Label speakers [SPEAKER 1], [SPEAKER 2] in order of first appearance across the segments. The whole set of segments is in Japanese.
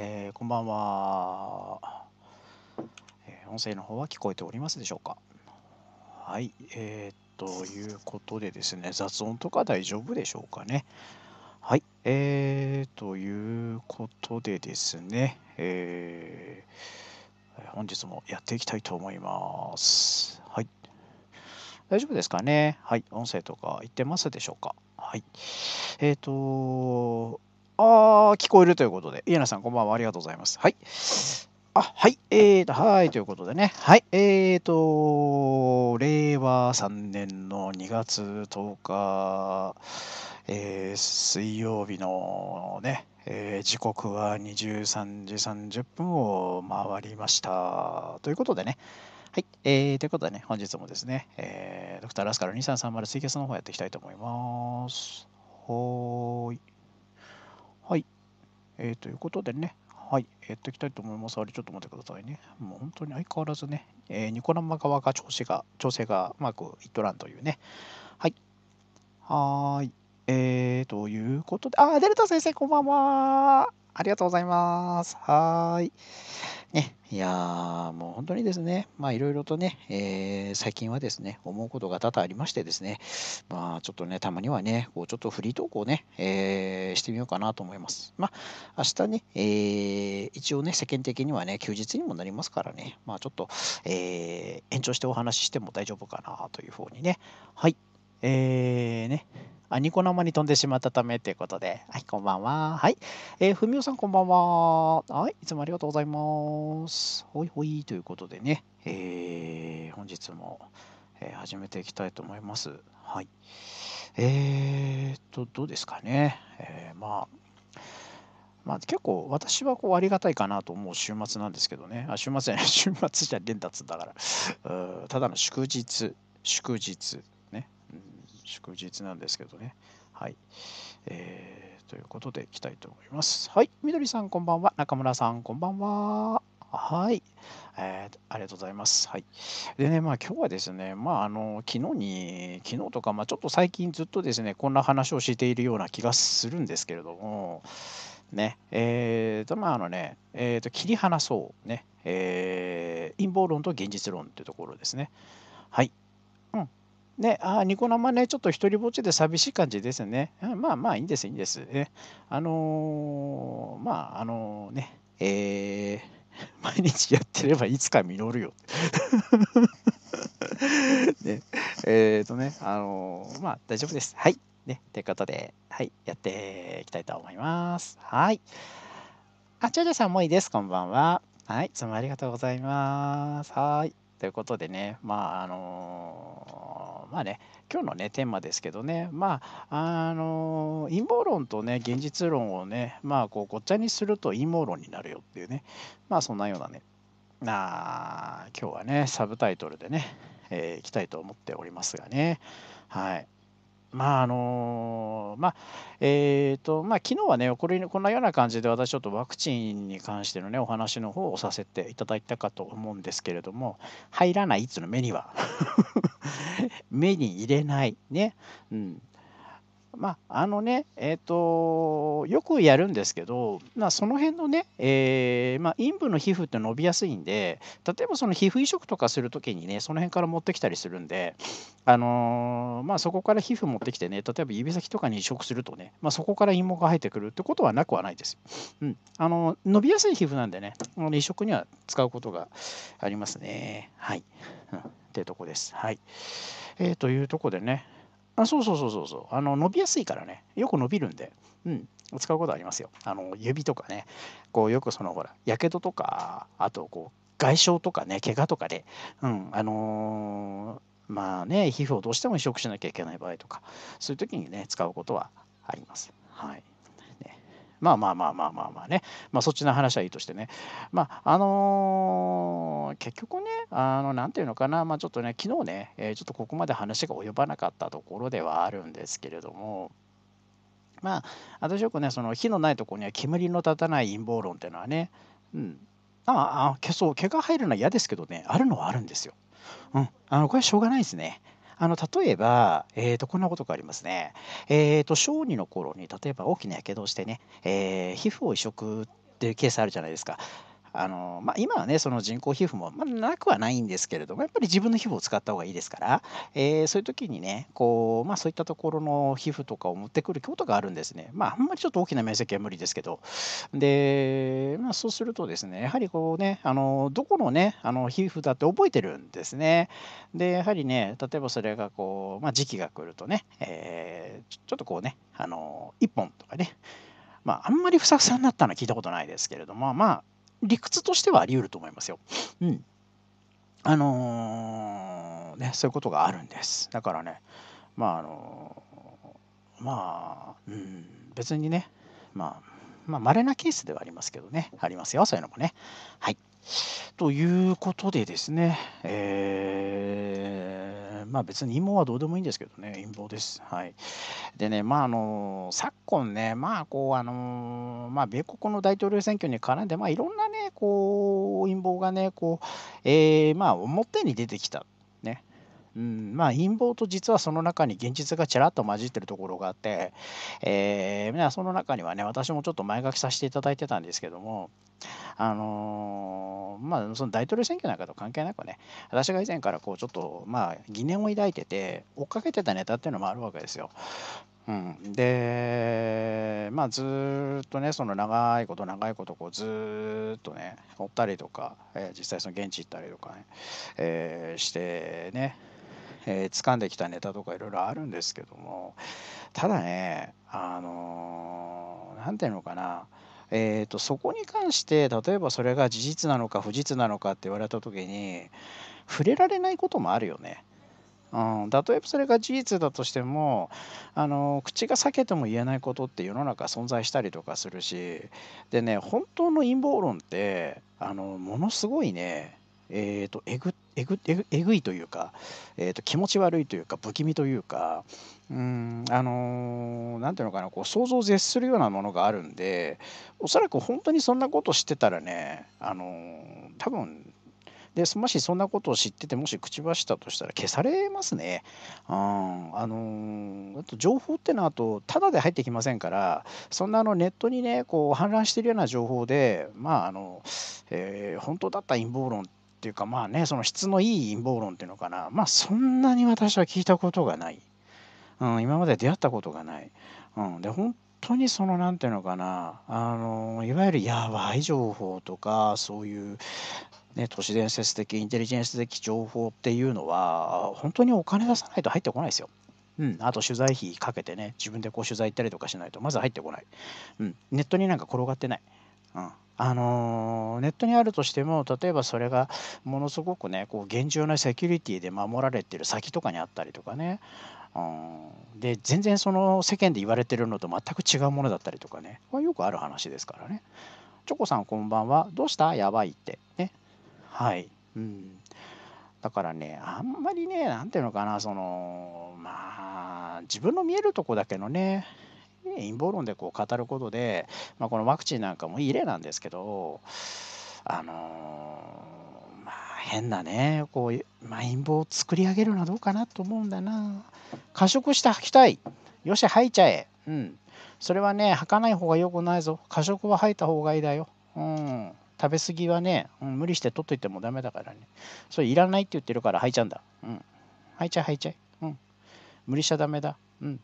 [SPEAKER 1] えー、こんばんは、えー、音声の方は聞こえておりますでしょうかはい、えー、ということでですね、雑音とか大丈夫でしょうかねはい、えー、ということでですね、えー、本日もやっていきたいと思います。はい。大丈夫ですかねはい、音声とか言ってますでしょうかはい。えっ、ー、と、ああ、聞こえるということで。イエナさん、こんばんは。ありがとうございます。はい。あ、はい。えーと、はい。ということでね。はい。えーと、令和3年の2月10日、えー、水曜日のね、えー、時刻は23時30分を回りました。ということでね。はい。えー、ということでね、本日もですね、えー、ドクターラスカル2330ツイスの方やっていきたいと思います。ほーい。えー、ということでね、はい、やっていきたいと思います。あれ、ちょっと待ってくださいね。もう本当に相変わらずね、えー、ニコ生側が調子が、調整がうまくいっとらんというね。はい。はーい。えー、ということで、あ、デルタ先生、こんばんは。ありがとうございます。はーい。ね、いやもう本当にですね、まあいろいろとね、えー、最近はですね、思うことが多々ありましてですね、まあちょっとね、たまにはね、こうちょっとフリートークをね、えー、してみようかなと思います。まあ明日ね、えー、一応ね、世間的にはね、休日にもなりますからね、まあちょっと、えー、延長してお話ししても大丈夫かなというふうにね、はい、えー、ね、あ、ニコ生に飛んでしまったためということで、はい、こんばんは。はい。えー、ふみおさん、こんばんは。はい、いつもありがとうございます。ほいほいということでね、えー、本日も、えー、始めていきたいと思います。はい。えーと、どうですかね。えー、まあ、まあ、結構私はこうありがたいかなと思う週末なんですけどね。あ、週末じゃない、週末じゃ連達だから。うただの祝日、祝日。祝日なんですけどね。はい。えー、ということでいきたいと思います。はい。みどりさん、こんばんは。中村さん、こんばんは。はい、えー、ありがとうございます。はい。でね、まあ今日はですね、まああの、昨日に、昨日とか、まあちょっと最近ずっとですね、こんな話をしているような気がするんですけれども、ね、えーと、まああのね、えーと、切り離そう、ね、えー、陰謀論と現実論というところですね。はい。うん、ね、あニコ生ね、ちょっと一りぼっちで寂しい感じですね。まあまあいいんです、いいんです。ね、あのー、まあ、あのー、ね、えー、毎日やってればいつか実るよ。ね、えっ、ー、とね、あのまあ大丈夫です。はい。ね、ということで、はい、やっていきたいと思います。はい。あ、ちょうちさんもいいです。こんばんは。はい、いつもありがとうございます。はい。ということでね、まああのまあね、今日の、ね、テーマですけどね、まああの陰謀論と、ね、現実論をね、まあ、こうごっちゃにすると陰謀論になるよっていうね、まあ、そんなようなね、な今日はね、サブタイトルでね、えー、いきたいと思っておりますがね。はいまああのまあえっ、ー、とまあ昨日はねこれこんなような感じで私ちょっとワクチンに関してのねお話の方をさせていただいたかと思うんですけれども入らないっつうの目には 目に入れないね、うん、まあ、あのね、えっ、ー、と、よくやるんですけど、まあ、その辺のね、えー、まあ、陰部の皮膚って伸びやすいんで、例えばその皮膚移植とかするときにね、その辺から持ってきたりするんで、あのー、まあ、そこから皮膚持ってきてね、例えば指先とかに移植するとね、まあ、そこから陰毛が生えてくるってことはなくはないですうん。あの、伸びやすい皮膚なんでね、移植には使うことがありますね。はい。うん、っていうとこです。はい。えー、というとこでね、あそうそうそうそうそうあの伸びやすいからねよく伸びるんで、うん、使うことありますよあの指とかねこうよくそのほらやけどとかあとこう外傷とかね怪我とかで、うんあのー、まあね皮膚をどうしても移植しなきゃいけない場合とかそういう時にね使うことはあります。はいまあまあまあまあまあまあね、まあ、そっちの話はいいとしてね、まああのー、結局ね、あのなんていうのかな、まあ、ちょっとね、昨日ね、えー、ちょっとここまで話が及ばなかったところではあるんですけれども、まあ、私よくね、その火のないところには煙の立たない陰謀論っていうのはね、うん、ああ、そう、毛が入るのは嫌ですけどね、あるのはあるんですよ。うん、あのこれはしょうがないですね。あの例えば、えーと、こんなことがありますね。えーと、と小児の頃に例えば大きなやけどをしてね、えー、皮膚を移植っていうケースあるじゃないですか。あのまあ、今はね、その人工皮膚も、まあ、なくはないんですけれども、やっぱり自分の皮膚を使った方がいいですから、えー、そういう時にね、こうまあ、そういったところの皮膚とかを持ってくることがあるんですね。まあ、あんまりちょっと大きな面積は無理ですけど、で、まあ、そうするとですね、やはりこうね、あのどこのね、あの皮膚だって覚えてるんですね。で、やはりね、例えばそれがこう、まあ、時期が来るとね、えー、ちょっとこうね、あの1本とかね、まあ、あんまりふさふさになったのは聞いたことないですけれども、まあ、理屈としてはあり得ると思いますよ。うん。あのー、ね、そういうことがあるんです。だからね、まああのー、まあ、うん、別にね、まあ、まあ、稀なケースではありますけどね、ありますよ、そういうのもね。はい。ということでですね、えーまあ別に陰謀はどうでもいいんですけどね、陰謀です。はい。でね、まああの、昨今ね、まあこう、あの、まあ米国の大統領選挙に絡んで、まあいろんなね、こう、陰謀がね、こう、えー、まあ表に出てきた。ね、うん、まあ陰謀と実はその中に現実がちらっと混じってるところがあって、えー、その中にはね私もちょっと前書きさせていただいてたんですけどもあのー、まあその大統領選挙なんかと関係なくね私が以前からこうちょっとまあ疑念を抱いてて追っかけてたネタっていうのもあるわけですよ。うん、でまあずっとねその長いこと長いことこうずっとね追ったりとか、えー、実際その現地行ったりとかね、えー、してねえー、掴んできたネタとかいろいろあるんですけどもただねあの何、ー、ていうのかなえーと、そこに関して例えばそれが事実なのか不実なのかって言われた時に触れられないこともあるよね。うん、例えばそれが事実だとしてもあの口が裂けても言えないことって世の中存在したりとかするしでね本当の陰謀論ってあのものすごいねえーと、えぐえぐえぐえぐいというか、えーと、気持ち悪いというか不気味というかうんあのなんていうのかなこう想像を絶するようなものがあるんでおそらく本当にそんなことしてたらね、あのー、多分でもしそんなことを知っててもし口走ったとしたら消されますね。うん、あのあと情報ってのはあとただで入ってきませんからそんなあのネットにねこう氾濫してるような情報でまああの、えー、本当だった陰謀論ってっていうかまあねその質のいい陰謀論っていうのかなまあそんなに私は聞いたことがない、うん、今まで出会ったことがない、うん、で本当にその何ていうのかなあのいわゆるやばい情報とかそういうね、都市伝説的インテリジェンス的情報っていうのは本当にお金出さないと入ってこないですよ。うん、あと取材費かけてね自分でこう取材行ったりとかしないとまず入ってこない、うん、ネットになんか転がってない、うん、あのネットにあるとしても例えばそれがものすごくねこう厳重なセキュリティで守られてる先とかにあったりとかね、うん、で全然その世間で言われてるのと全く違うものだったりとかねこれよくある話ですからね。チョコさんこんばんは。どうしたやばいって。ね。はい。うん。だからね、あんまりね、何て言うのかな、その、まあ、自分の見えるとこだけのね、陰謀論でこう語ることで、まあ、このワクチンなんかもいい例なんですけど、あのー、まあ、変なねこう、まあ、陰謀を作り上げるのはどうかなと思うんだな過食して吐きたいよし吐いちゃえうんそれはね吐かない方が良くないぞ過食は吐いた方がいいだようん食べ過ぎはね、うん、無理して取っといてもダメだからねそれいらないって言ってるから吐いちゃうんだうん吐いちゃい吐いちゃいうん無理しちゃダメだうん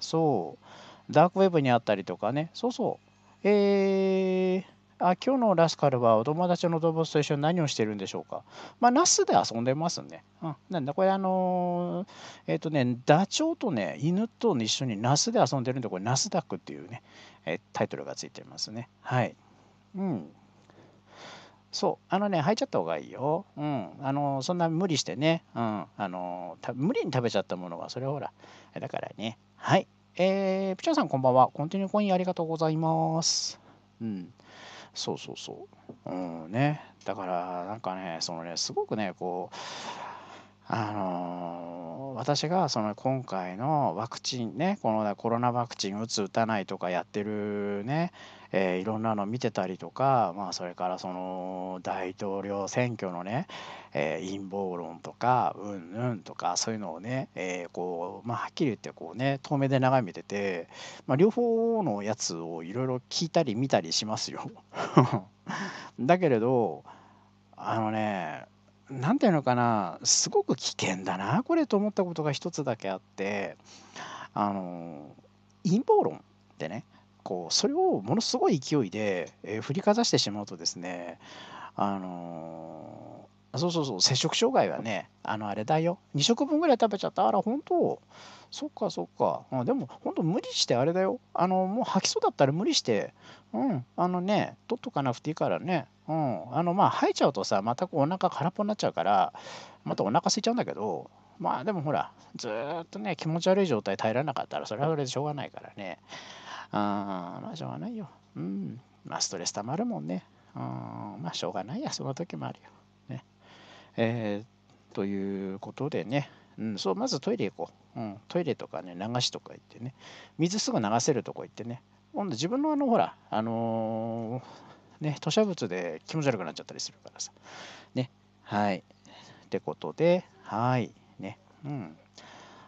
[SPEAKER 1] そうダークウェブにあったりとかね、そうそう。えー、あ今日のラスカルはお友達の動物と一緒に何をしてるんでしょうか。まあ、ナスで遊んでますね。うん、なんだ、これあのー、えっ、ー、とね、ダチョウとね、犬と一緒にナスで遊んでるんで、これナスダックっていうね、えー、タイトルがついてますね。はい。うん。そう、あのね、入いちゃった方がいいよ。うん。あの、そんな無理してね、うん。あの、無理に食べちゃったものは、それほら、だからね、はい。えー、プチョンさんこんばんは。コンティニューコインありがとうございます。うん。そうそうそう。うんね。だから、なんかね、そのね、すごくね、こう、あの私がその今回のワクチンねこのコロナワクチン打つ打たないとかやってるね、えー、いろんなの見てたりとか、まあ、それからその大統領選挙のね、えー、陰謀論とかうんうんとかそういうのをね、えー、こうまあ、はっきり言ってこうね遠目で眺めてて、まあ、両方のやつをいろいろ聞いたり見たりしますよ。だけれどあのね何て言うのかなすごく危険だなこれと思ったことが一つだけあってあの陰謀論ってねこうそれをものすごい勢いで、えー、振りかざしてしまうとですねあのそうそうそう摂食障害はねあのあれだよ2食分ぐらい食べちゃったあら本当そっかそっか、うん、でも本当無理してあれだよあのもう吐きそうだったら無理してうんあのね取っとかなくていいからねうん、あのまあ吐いちゃうとさ、またこうお腹空っぽになっちゃうから、またお腹空いちゃうんだけど、まあでもほら、ずっとね、気持ち悪い状態耐えられなかったら、それはそれでしょうがないからね。あまあしょうがないよ。うん。まあストレス溜まるもんね。うん、まあしょうがないや、その時もあるよ。ね。えー、ということでね、うん、そう、まずトイレ行こう。うん、トイレとかね、流しとか行ってね、水すぐ流せるとこ行ってね、今度自分のあの、ほら、あのーね、吐砂物で気持ち悪くなっちゃったりするからさ。ね。はい。ってことで、はい。ね。うん。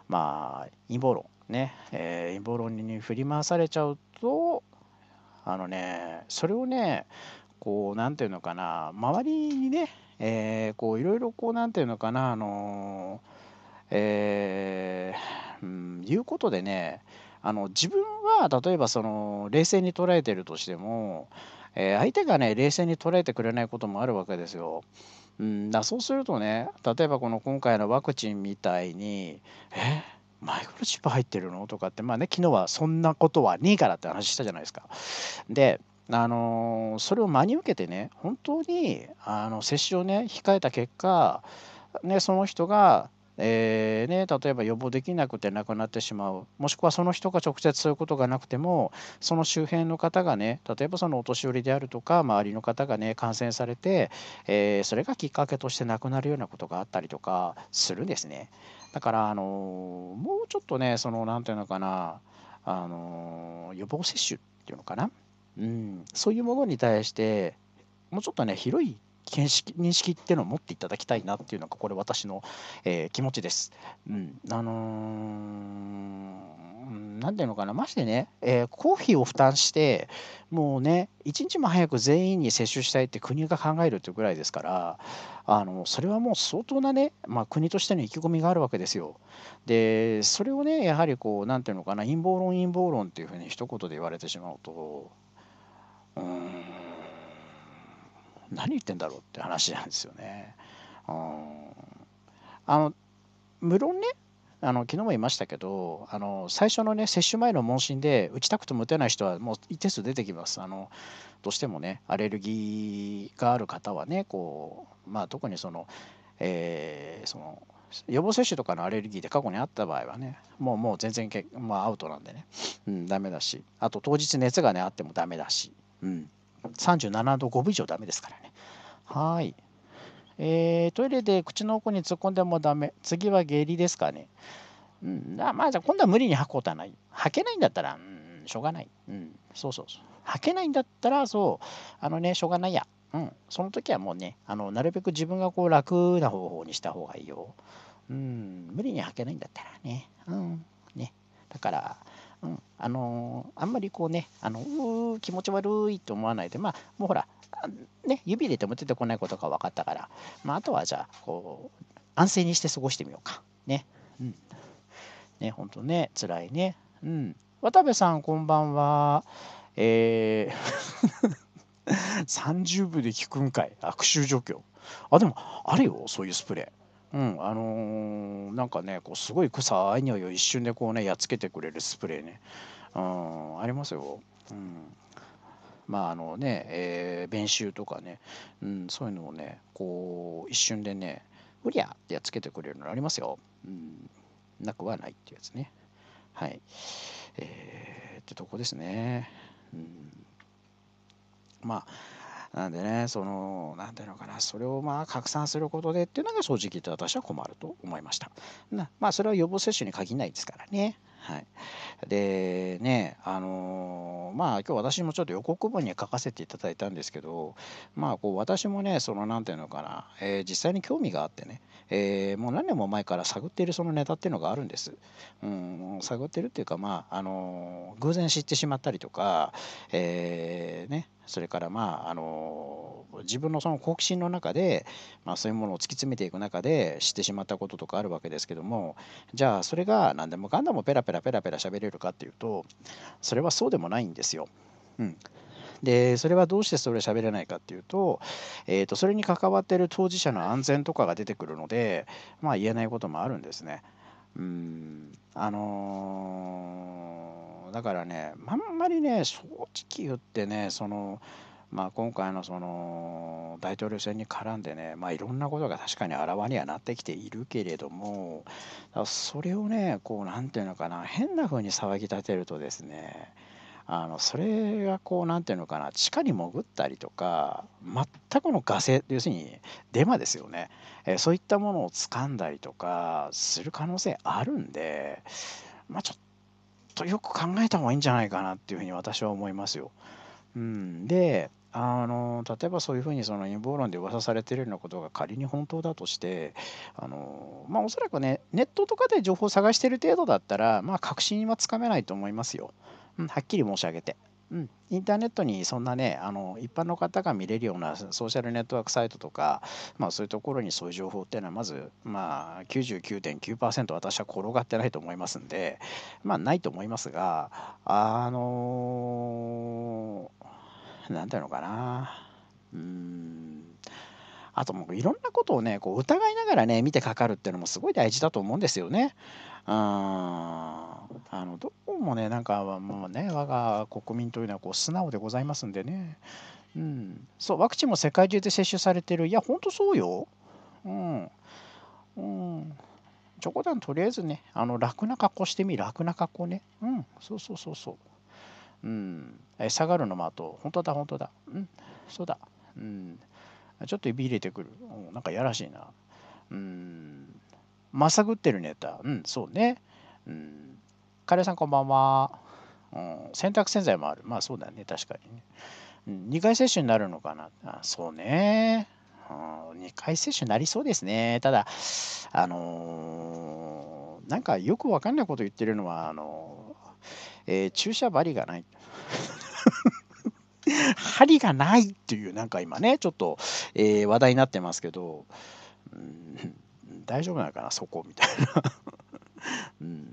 [SPEAKER 1] まあ、陰謀論。ね。えー、陰謀論に振り回されちゃうと、あのね、それをね、こう、なんていうのかな、周りにね、えー、こう、いろいろこう、なんていうのかな、あのーえー、うん、いうことでねあの自分は例えばその冷静に捉えてるとしてもえー、相手がね冷静に捉えてくれないこともあるわけですよ。うん、だそうするとね例えばこの今回のワクチンみたいに「えマイクロチップ入ってるの?」とかってまあね昨日はそんなことはねえからって話したじゃないですか。であのー、それを真に受けてね本当にあの接種をね控えた結果ね、その人がえーね、例えば予防できなくて亡くなってしまうもしくはその人が直接そういうことがなくてもその周辺の方がね例えばそのお年寄りであるとか周りの方がね感染されて、えー、それがきっかけとして亡くなるようなことがあったりとかするんですねだからあのもうちょっとねその何て言うのかなあの予防接種っていうのかな、うん、そういうものに対してもうちょっとね広い見識認識っていうのを持っていただきたいなっていうのがこれ私の、えー、気持ちです。うん、あのなんていうのかなましてね、えー、公費を負担してもうね一日も早く全員に接種したいって国が考えるというぐらいですからあのそれはもう相当なね、まあ、国としての意気込みがあるわけですよ。でそれをねやはりこうなんていうのかな陰謀論陰謀論っていうふうに一言で言われてしまうとうーん何言ってんだろうって話なんですよね。うん、あの無論ねあの昨日も言いましたけどあの最初のね接種前の問診で打ちたくても打てない人はもう一定数出てきますあのどうしてもねアレルギーがある方はねこう、まあ、特にその,、えー、その予防接種とかのアレルギーで過去にあった場合はねもうもう全然け、まあ、アウトなんでね、うん、ダメだしあと当日熱がねあってもダメだし、うん、37度5分以上ダメですからね。はい。えー、トイレで口の奥に突っ込んでもダメ。次は下痢ですかね。うん、あまあじゃあ今度は無理に吐くことはない。吐けないんだったら、うん、しょうがない。うん、そうそうそう。吐けないんだったら、そう、あのね、しょうがないや。うん、その時はもうね、あのなるべく自分がこう楽な方法にした方がいいよ。うん、無理に吐けないんだったらね。うん、ね。だから、うん、あのー、あんまりこうね、あのう気持ち悪いと思わないで、まあ、もうほら、ね、指入れても出てこないことが分かったから、まあ、あとはじゃあ、こう、安静にして過ごしてみようか。ね。うん。ね、ほんとね、辛いね。うん。渡部さん、こんばんは。えー30 部で効くんかい悪臭除去。あ、でも、あるよ、そういうスプレー。うん、あのーなんかね、こうすごい臭い匂いを一瞬でこうね、やっつけてくれるスプレーね。うん、ありますよ。うん。まああのね、えー、弁臭とかね、うん、そういうのをね、こう一瞬でね、うりゃってやっつけてくれるのありますよ。うん、なくはないってやつね。はい。えー、ってとこですね。うん、まあなんでね、その、なんていうのかな、それをまあ拡散することでっていうのが正直言って私は困ると思いました。なまあ、それは予防接種に限らないですからね。はい、でねあのー、まあ今日私もちょっと予告文に書かせていただいたんですけどまあこう私もねその何ていうのかな、えー、実際に興味があってね、えー、もう何年も前から探っているそのネタっていうのがあるんです、うん、探ってるっていうかまああの偶然知ってしまったりとか、えねそれからまああの自分のその好奇心の中で、まあ、そういうものを突き詰めていく中で知ってしまったこととかあるわけですけどもじゃあそれが何でもかんでもペラペラペラペラ喋れるかっていうとそれはそうでもないんですよ。うん、でそれはどうしてそれ喋れないかっていうと,、えー、とそれに関わってる当事者の安全とかが出てくるので、まあ、言えないこともあるんですね。うんあのーだからねあんまりね正直言ってねそのまあ、今回のその大統領選に絡んでね、まあ、いろんなことが確かにあらわにはなってきているけれども、それをね、こう、何て言うのかな、変な風に騒ぎ立てるとですね、あのそれがこう、何て言うのかな、地下に潜ったりとか、全くのガセ、要するにデマですよね、えそういったものを掴んだりとかする可能性あるんで、まあ、ちょっとよく考えた方がいいんじゃないかなっていうふうに私は思いますよ。うん、であの例えばそういうふうにその陰謀論で噂されてるようなことが仮に本当だとしてあの、まあ、おそらくねネットとかで情報を探してる程度だったら、まあ、確信はつかめないと思いますよ、うん、はっきり申し上げて。うん、インターネットにそんなねあの一般の方が見れるようなソーシャルネットワークサイトとか、まあ、そういうところにそういう情報っていうのはまず、まあ 99.、9私は転がってないと思いますんで、まあ、ないと思いますがあの何、ー、ていうのかなうんあともういろんなことをね、こう疑いながらね、見てかかるっていうのもすごい大事だと思うんですよね。ん。あのどうもね、なんかもうね、我が国民というのはこう素直でございますんでね、うん、そう、ワクチンも世界中で接種されてる、いや、ほんとそうよ。うん。うん、ちょこダんとりあえずね、あの楽な格好してみ、楽な格好ね。うん、そうそうそうそう。うん、え下がるのもあと、本当だ、本当だ。うん、そうだ。うん、ちょっと指入れてくる。なんかやらしいな。うん。まさぐってるネタ。うん、そうね。うん。カレーさんこんばんは。うん、洗濯洗剤もある。まあそうだね、確かにね。うん、2回接種になるのかな。あそうね。うん、2回接種になりそうですね。ただ、あのー、なんかよくわかんないこと言ってるのは、あのー、えー、注射針がない。針がないっていう、なんか今ね、ちょっと、えー、話題になってますけど、うん、大丈夫なのかな、そこ、みたいな。うん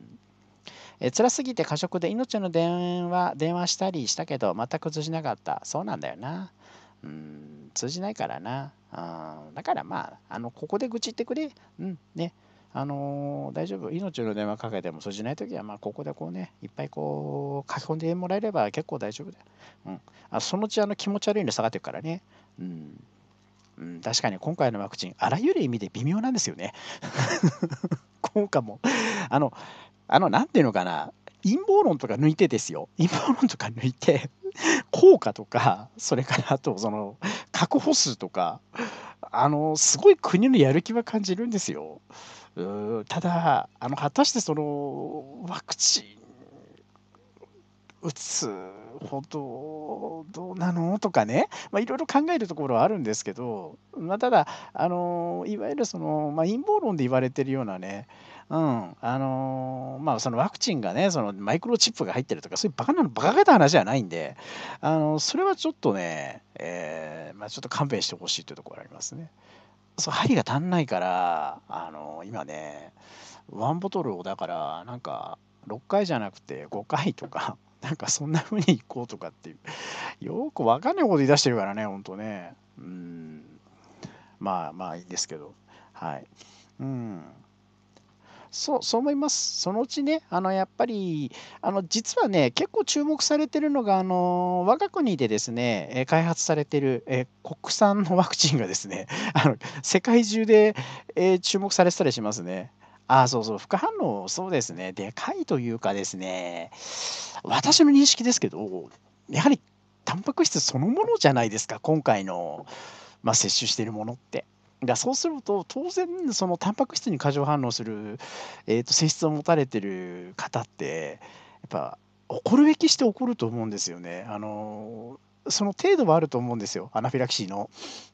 [SPEAKER 1] え辛すぎて過食で命の電話、電話したりしたけど、全く通じなかった。そうなんだよな。うん、通じないからな。ん、だからまあ、あの、ここで愚痴ってくれ。うん、ね。あのー、大丈夫、命の電話かけても通じないときは、まあ、ここでこうね、いっぱいこう、書き込んでもらえれば結構大丈夫だよ。うん。あそのうちあの気持ち悪いの下がっていくからね。うん。うん、確かに今回のワクチン、あらゆる意味で微妙なんですよね。効果も。あの、あの、なんていうのかな、陰謀論とか抜いてですよ。陰謀論とか抜いて、効果とか、それからあと、その、確保数とか、あの、すごい国のやる気は感じるんですよ。ただあの、果たしてそのワクチン打つほどどうなのとかね、まあ、いろいろ考えるところはあるんですけど、まあ、ただあの、いわゆるその、まあ、陰謀論で言われてるようなね、うんあのまあ、そのワクチンがね、そのマイクロチップが入ってるとか、そういうバカなの、バカげた話じゃないんで、あのそれはちょっとね、えーまあ、ちょっと勘弁してほしいというところありますね。そう針が足んないからあの今ねワンボトルをだからなんか6回じゃなくて5回とか なんかそんな風にいこうとかっていうよく分かんないこと言い出してるからねほんとねうんまあまあいいんですけどはいうんそうそう思います。そのうちね、あのやっぱりあの実はね、結構注目されてるのが、あの我が国でですね、え開発されてる、え国産のワクチンがですね、あの世界中で、え注目されてたりしますね。あそうそう、副反応、そうですね、でかいというかですね、私の認識ですけど、やはりタンパク質そのものじゃないですか、今回の、まあ、接種してるものって。だそうすると当然そのタンパク質に過剰反応する、えー、と性質を持たれてる方ってやっぱ起こるべきして起こると思うんですよね。あのその程度はあると思うんですよアナフィラキシーの。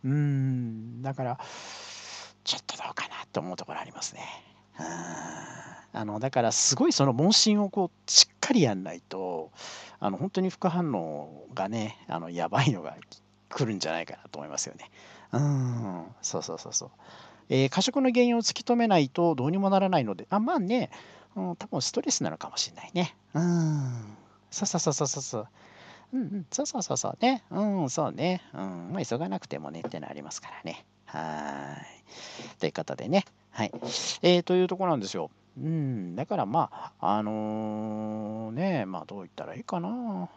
[SPEAKER 1] うんだからちょっとどうかなと思うところありますね。うんあのだからすごいその問診をこうしっかりやんないとあの本当に副反応がねあのやばいのが来るんじゃないかなと思いますよね。うん、そうそうそうそう。えー、過食の原因を突き止めないとどうにもならないので、あ、まあね、うん、多分ストレスなのかもしれないね。うん。そうそうそうそうそう。うんうん、そうそうそうそうね。うん、そうね。うん、まあ、急がなくてもねってのありますからね。はい。ということでね。はい。えー、というとこなんですよ。うん、だからまあ、あのー、ね、まあどう言ったらいいかな。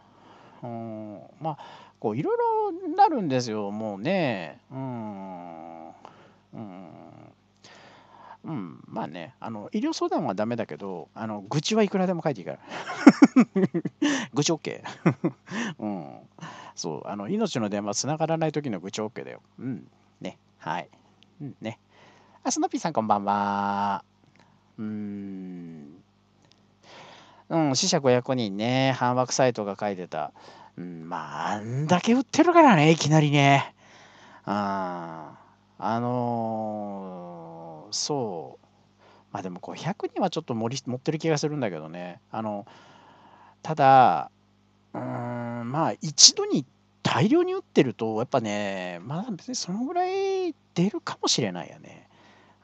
[SPEAKER 1] うん、まあ、構いろいろなるんですよ、もうね。うん。うん。うん、まあね、あの医療相談はダメだけど、あの愚痴はいくらでも書いていいから。愚痴 OK。うん。そう、あの命の電話繋がらない時の愚痴 OK だよ。うん。ね。はい。うん、ね。あ、スノピーさんこんばんは。うーん。うん、死者500人ね、反枠サイトが書いてた。うん、まあ、あんだけ売ってるからね、いきなりね。ああのー、そう。まあでもこう100にはちょっと盛り持ってる気がするんだけどね。あの、ただ、うん、まあ一度に大量に打ってると、やっぱね、まだ別にそのぐらい出るかもしれないよね。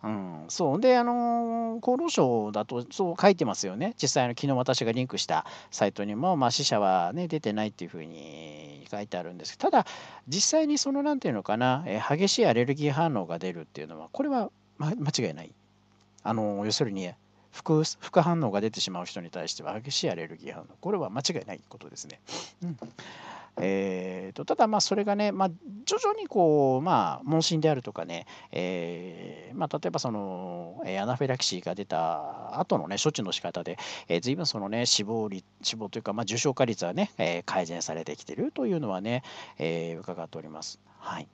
[SPEAKER 1] うん、そうで、あの厚労省だとそう書いてますよね、実際の昨日私がリンクしたサイトにも、まあ、死者は、ね、出てないっていうふうに書いてあるんですけど、ただ、実際にその何ていうのかな、え激しいアレルギー反応が出るっていうのは、これは、ま、間違いない。あの要するに副、副反応が出てしまう人に対しては激しいアレルギー反応、これは間違いないことですね。うんえーと、ただまあそれがね、まあ、徐々にこう、まあ、問診であるとかね、えーまあ、例えばその、えー、アナフィラキシーが出た後のね処置の仕方で、えー、随分そのね死亡率死亡というか、まあ、重症化率はね、えー、改善されてきてるというのはね、えー、伺っております。はい、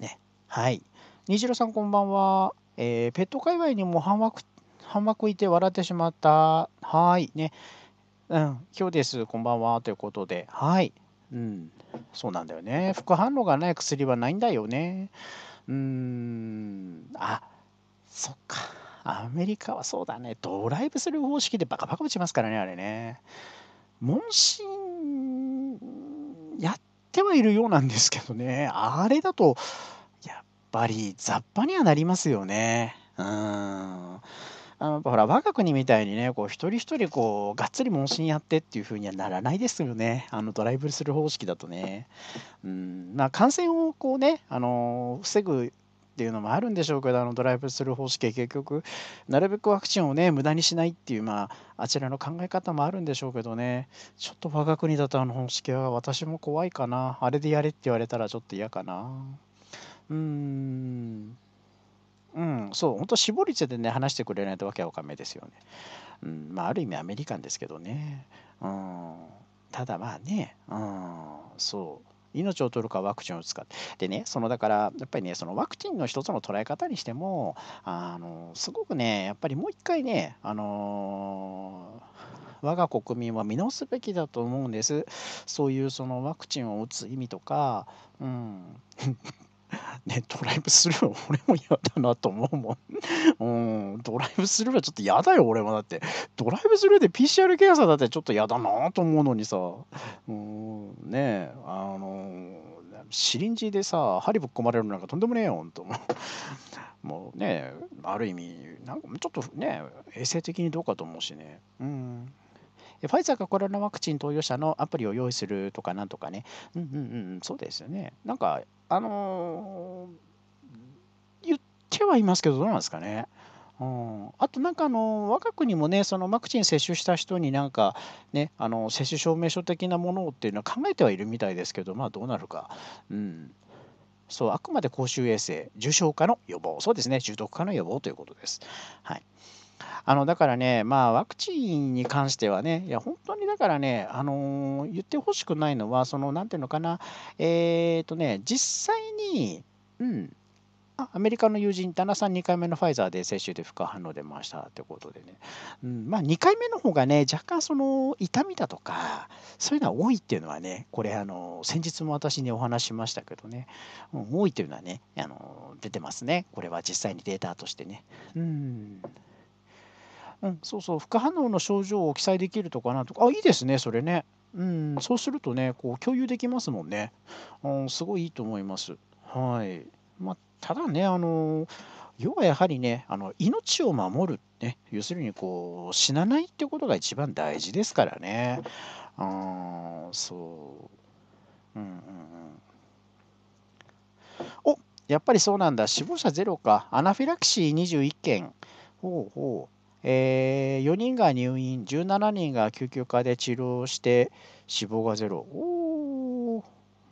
[SPEAKER 1] ねはい虹色さんこんばんは、えー、ペット界隈にも半枠半枠いて笑ってしまったはいねうん、今日です、こんばんは、ということで、はい。うん、そうなんだよね。副反応がない薬はないんだよね。うーん、あ、そっか。アメリカはそうだね。ドライブスルー方式でバカバカ打ちますからね、あれね。問診やってはいるようなんですけどね。あれだと、やっぱり雑把にはなりますよね。うん。あのほら我が国みたいにねこう一人一人こうがっつり問診やってっていう風にはならないですよねあのドライブする方式だとね。うんまあ、感染をこうねあの防ぐっていうのもあるんでしょうけどあのドライブスルー方式結局なるべくワクチンをね無駄にしないっていうまああちらの考え方もあるんでしょうけどねちょっと我が国だとあの方式は私も怖いかなあれでやれって言われたらちょっと嫌かなうーんうん、そう、ほんと絞りつでね、話してくれないとわけわかんないですよね。うん、まあ、ある意味アメリカンですけどね。うん、ただまあね、うん、そう。命を取るかワクチンを打つか。でね、そのだから、やっぱりね、そのワクチンの一つの捉え方にしても、あの、すごくね、やっぱりもう一回ね、あの我が国民は見直すべきだと思うんです。そういうそのワクチンを打つ意味とか、うん。ね、ドライブスルー俺も嫌だなと思うもん。うん、ドライブスルーはちょっと嫌だよ、俺もだって。ドライブスルーで PCR 検査だってちょっと嫌だなと思うのにさ。うん、ねあの、シリンジでさ、針ぶっ込まれるのなんかとんでもねえよ、ほんと。もうね、ある意味、なんかちょっとね、衛生的にどうかと思うしね。うん。ファイザーがコロナワクチン投与者のアプリを用意するとかなんとかね、うんうんうん、そうですよね。なんか、あのー、言ってはいますけど、どうなんですかね。うん、あとなんかあの我が国もねそのワクチン接種した人になんかねあの接種証明書的なものをっていうのは考えてはいるみたいですけどまあどうなるか、うん、そうあくまで公衆衛生重症化の予防そうですね重篤化の予防ということです。はいあのだからね、まあ、ワクチンに関してはね、いや本当にだからね、あのー言ってほしくないのは、その、なんていうのかな、えっ、とね、実際に、うん、あアメリカの友人、旦那さん2回目のファイザーで接種で副反応出ましたってことでね、うんまあ、2回目の方がね、若干その痛みだとか、そういうのは多いっていうのはね、これ、あの先日も私にお話ししましたけどね、うん多いっていうのはねあの、出てますね、これは実際にデータとしてね。うんうん、そうそう副反応の症状を記載できるとかなんとかあいいですねそれね、うん、そうするとねこう共有できますもんね、うん、すごいいいと思いますはい、まあ、ただねあの要はやはりねあの命を守る、ね、要するにこう死なないってことが一番大事ですからねあそううんうんうんおやっぱりそうなんだ死亡者ゼロかアナフィラキシー21件ほうほうえー、4人が入院、17人が救急科で治療して死亡がゼロ。お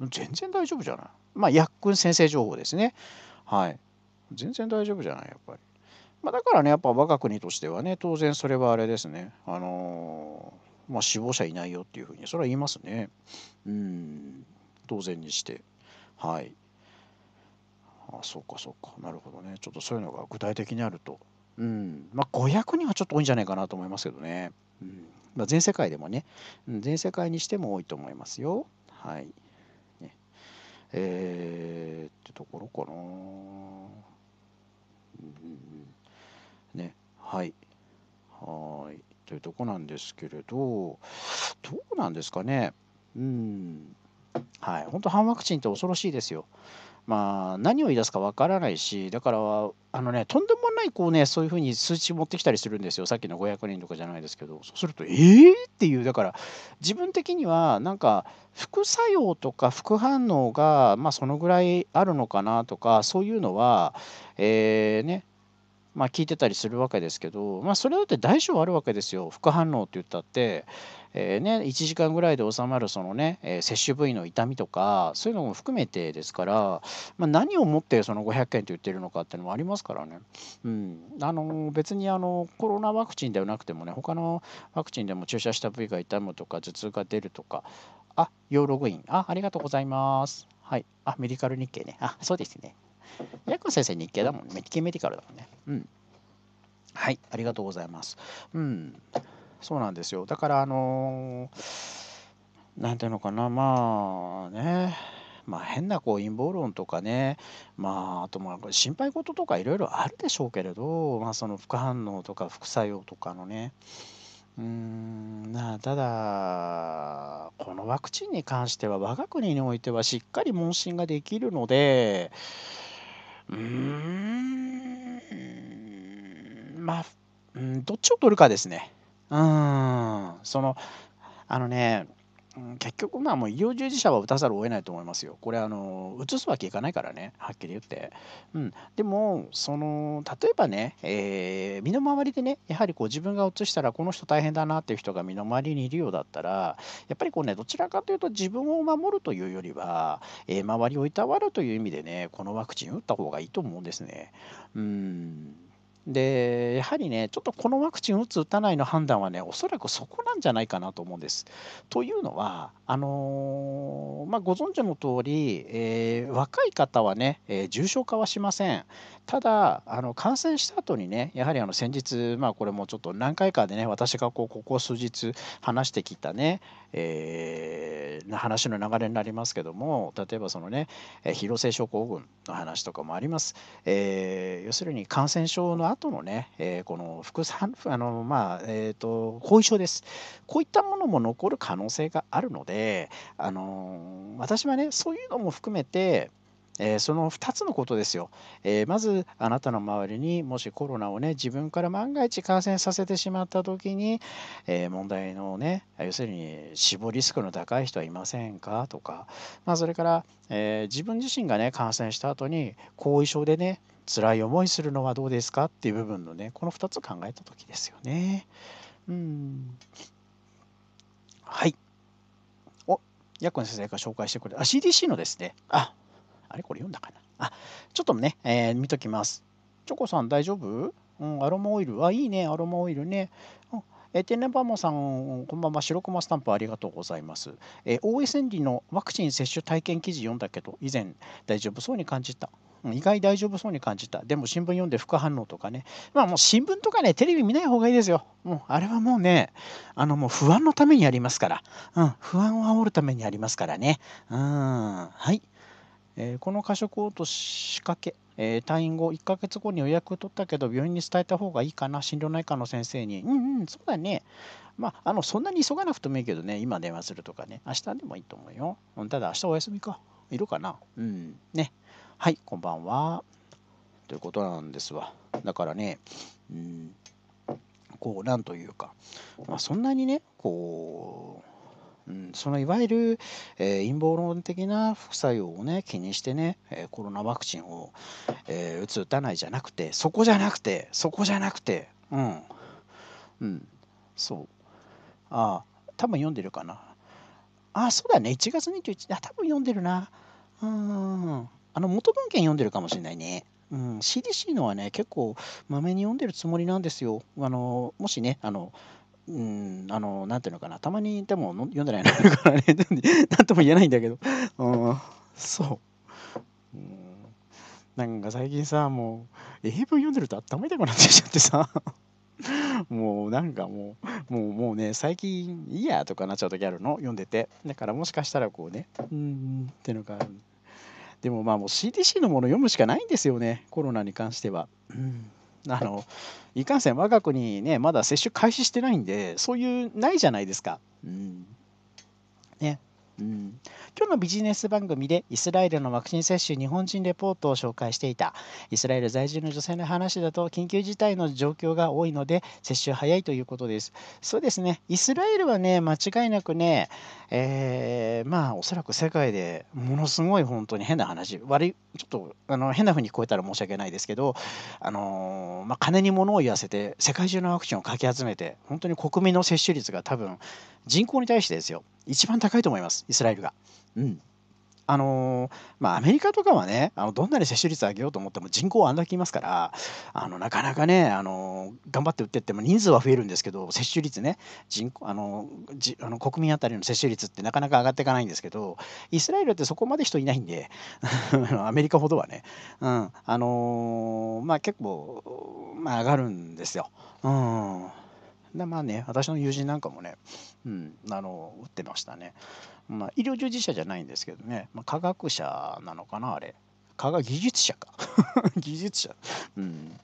[SPEAKER 1] 全然大丈夫じゃない。まあ、薬君先生情報ですね。はい。全然大丈夫じゃない、やっぱり。まあ、だからね、やっぱ我が国としてはね、当然それはあれですね。あのー、まあ、死亡者いないよっていうふうに、それは言いますね。うん、当然にして。はい。ああ、そうかそうか。なるほどね。ちょっとそういうのが具体的にあるとうん、まあ、500人はちょっと多いんじゃないかなと思いますけどね。うんまあ、全世界でもね、全世界にしても多いと思いますよ。はい。ね、えー、ってところかな。うん、ね、はい。はい。というとこなんですけれど、どうなんですかね。うん。はい。本当、反ワクチンって恐ろしいですよ。まあ、何を言い出すかわからないし、だから、あのね、とんでもない、こうね、そういうふうに数値持ってきたりするんですよ。さっきの500人とかじゃないですけど、そうすると、えーっていう、だから、自分的には、なんか、副作用とか副反応が、まあ、そのぐらいあるのかなとか、そういうのは、えー、ね、まあ、聞いてたりするわけですけど、まあ、それだって大小あるわけですよ副反応って言ったってえー、ね、1時間ぐらいで収まるそのね、えー、接種部位の痛みとかそういうのも含めてですから、まあ、何をもってその500件と言ってるのかっていうのもありますからね、うん、あの別にあのコロナワクチンではなくてもね他のワクチンでも注射した部位が痛むとか頭痛が出るとかあ要ログインあありがとうございます。はい、あメディカル日経ねあそうですね。ヤク先生日経だもんねメ日経メディカルだもんね。うんはい、ありがとうございます。うん。そうなんですよ。だから、あのなんていうのかな、まあね、まあ、変なこう陰謀論とかね、まあ、あとも心配事とかいろいろあるでしょうけれど、まあ、その副反応とか副作用とかのね、うーんなただ、このワクチンに関しては、我が国においてはしっかり問診ができるので、うーん、まあ、どっちを取るかですね。うん、その、あのね、結局、まあ、もう医療従事者は打たざるを得ないと思いますよ。これ、あの、移すわけいかないからね、はっきり言って。うん。でも、その、例えばね、えー、身の回りでね、やはりこう自分が移したら、この人大変だなっていう人が身の回りにいるようだったら、やっぱりこうね、どちらかというと自分を守るというよりは、えー、周りをいたわるという意味でね、このワクチン打った方がいいと思うんですね。うん。でやはりね、ちょっとこのワクチン打つ、打たないの判断はね、おそらくそこなんじゃないかなと思うんです。というのは、あのー、まあ、ご存知の通り、えー、若い方はね、えー、重症化はしません。ただ、あの感染した後にね、やはりあの先日、まあ、これもちょっと何回かでね、私がこうここ数日話してきたね、えー、話の流れになりますけども、例えばそのね、えー、疲労性症候群の話とかもあります。えー、要するに感染症の後のね、えー、この副産あの、まあえーと、後遺症です。こういったものも残る可能性があるので、あの私はね、そういうのも含めて、えー、その2つのことですよ、えー、まずあなたの周りにもしコロナをね自分から万が一感染させてしまった時に、えー、問題のね要するに死亡リスクの高い人はいませんかとか、まあ、それから、え自分自身がね感染した後に後遺症でね辛い思いするのはどうですかっていう部分のねこの2つ考えた時ですよね。うんはいおヤッコン先生が紹介してくれた CDC のですねああれこれ読んだかなあちょっとね、えー、見ときます。チョコさん大丈夫うん、アロマオイル。あ、いいね、アロマオイルね。うんえ天然パマさん、こんばんは。白熊スタンプありがとうございます。えー、o s n のワクチン接種体験記事読んだけど、以前大丈夫そうに感じた。意外大丈夫そうに感じた。でも新聞読んで副反応とかね。まあもう新聞とかね、テレビ見ない方がいいですよ。もうあれはもうね、あのもう不安のためにやりますから。うん、不安を煽るためにやりますからね。うん、はい。えー、この過食とし仕掛け、えー、退院後1ヶ月後に予約取ったけど病院に伝えた方がいいかな心療内科の先生にうんうんそうだねまああのそんなに急がなくてもいいけどね今電話するとかね明日でもいいと思うよただ明日お休みかいるかなうんねはい、こんばんは。ということなんですわ。だからね、うん、こう、なんというか、まあ、そんなにね、こう、うん、そのいわゆる、えー、陰謀論的な副作用をね気にしてね、えー、コロナワクチンを、えー、打つ打たないじゃなくてそこじゃなくてそこじゃなくてうん、うん、そうあ多分読んでるかなあそうだね1月21日あ多分読んでるなうんあの、元文献読んでるかもしれないね。うん、CDC のはね、結構、まめに読んでるつもりなんですよ。あの、もしね、あの、うん、あの、なんていうのかな、たまにでも読んでないのあるからね、なんとも言えないんだけど、うん、そう。うんなんか最近さ、もう、英文読んでると頭痛くなってきちゃってさ、もうなんかもう、もうもうね、最近、いいやとかなっちゃうときあるの、読んでて。だからもしかしたらこうね、うん、ってのがある。でもまあもう CDC のもの読むしかないんですよね、コロナに関しては。うんあのいかんせん我が国ねまだ接種開始してないんでそういうないじゃないですか。うんね、うん、今日のビジネス番組でイスラエルのワクチン接種日本人レポートを紹介していたイスラエル在住の女性の話だと緊急事態の状況が多いので接種早いということですそうですねイスラエルはね間違いなくね、えー、まあおそらく世界でものすごい本当に変な話悪いちょっとあの変な風に聞こえたら申し訳ないですけどあの、まあ、金に物を言わせて世界中のワクチンをかき集めて本当に国民の接種率が多分人口に対してですよ一番高いと思います、イスラエルが。うんあのー、まあ、アメリカとかはね、あのどんなに接種率上げようと思っても人口はあんだけいますから、あのなかなかね、あのー、頑張って打っていっても人数は増えるんですけど、接種率ね、人あのじあの国民あたりの接種率ってなかなか上がっていかないんですけど、イスラエルってそこまで人いないんで、アメリカほどはね、うんあのー、まあ、結構、まあ、上がるんですよ。うんでまあね、私の友人なんかもね、うん、あの打ってましたね。まあ、医療従事者じゃないんですけどね、まあ、科学者なのかな、あれ。科学技術者か。技術者。うん。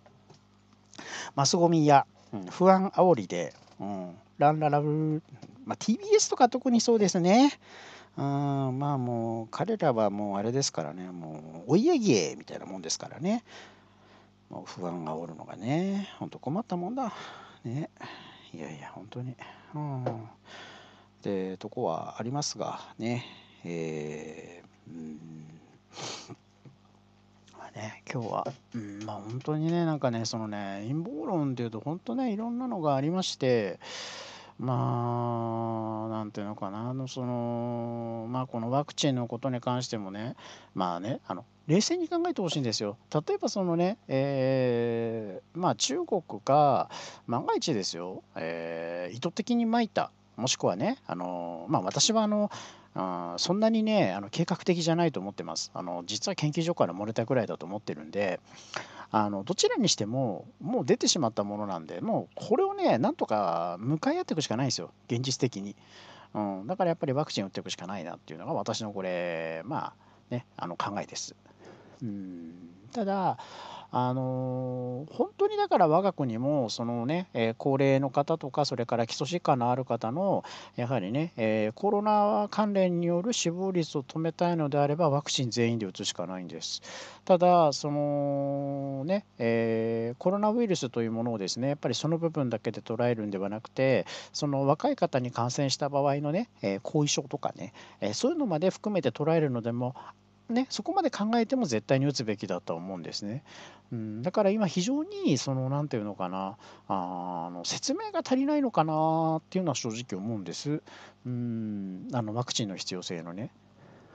[SPEAKER 1] マスゴミや、うん、不安煽りで、うん、ランララブ、まあ、TBS とか特にそうですね。あまあもう彼らはもうあれですからねもうお家芸みたいなもんですからねもう不安がおるのがねほんと困ったもんだねいやいや、本当に。うん。ってとこはありますが、ね。えー、うん。まあね、今日は、うん、まあ本当にね、なんかね、そのね、陰謀論っていうと、本当ね、いろんなのがありまして、まあ、なんていうのかな、あの、その、まあ、このワクチンのことに関してもね、まあね、あの、冷静に考えてほしいんですよ。例えばそのね、えー、まあ中国が万が一ですよ、えー、意図的にまいた、もしくはね、あのまあ私はあの、あそんなにねあの計画的じゃないと思ってますあの実は研究所から漏れたぐらいだと思ってるんであのどちらにしてももう出てしまったものなんでもうこれをねなんとか向かい合っていくしかないんですよ現実的に、うん、だからやっぱりワクチン打っていくしかないなっていうのが私のこれまあねあの考えです。うんただあの本当にだから我が国もそのね、えー、高齢の方とかそれから基礎疾患のある方のやはりね、えー、コロナ関連による死亡率を止めたいのであればワクチン全員で打つしかないんです。ただそのね、えー、コロナウイルスというものをですねやっぱりその部分だけで捉えるんではなくてその若い方に感染した場合のね、え後遺症とかね、えそういうのまで含めて捉えるのでもね、そこまで考えても絶対に打つべきだと思うんですね。うん、だから今非常にその何て言うのかなあの説明が足りないのかなっていうのは正直思うんです。うん、あのワクチンの必要性のね。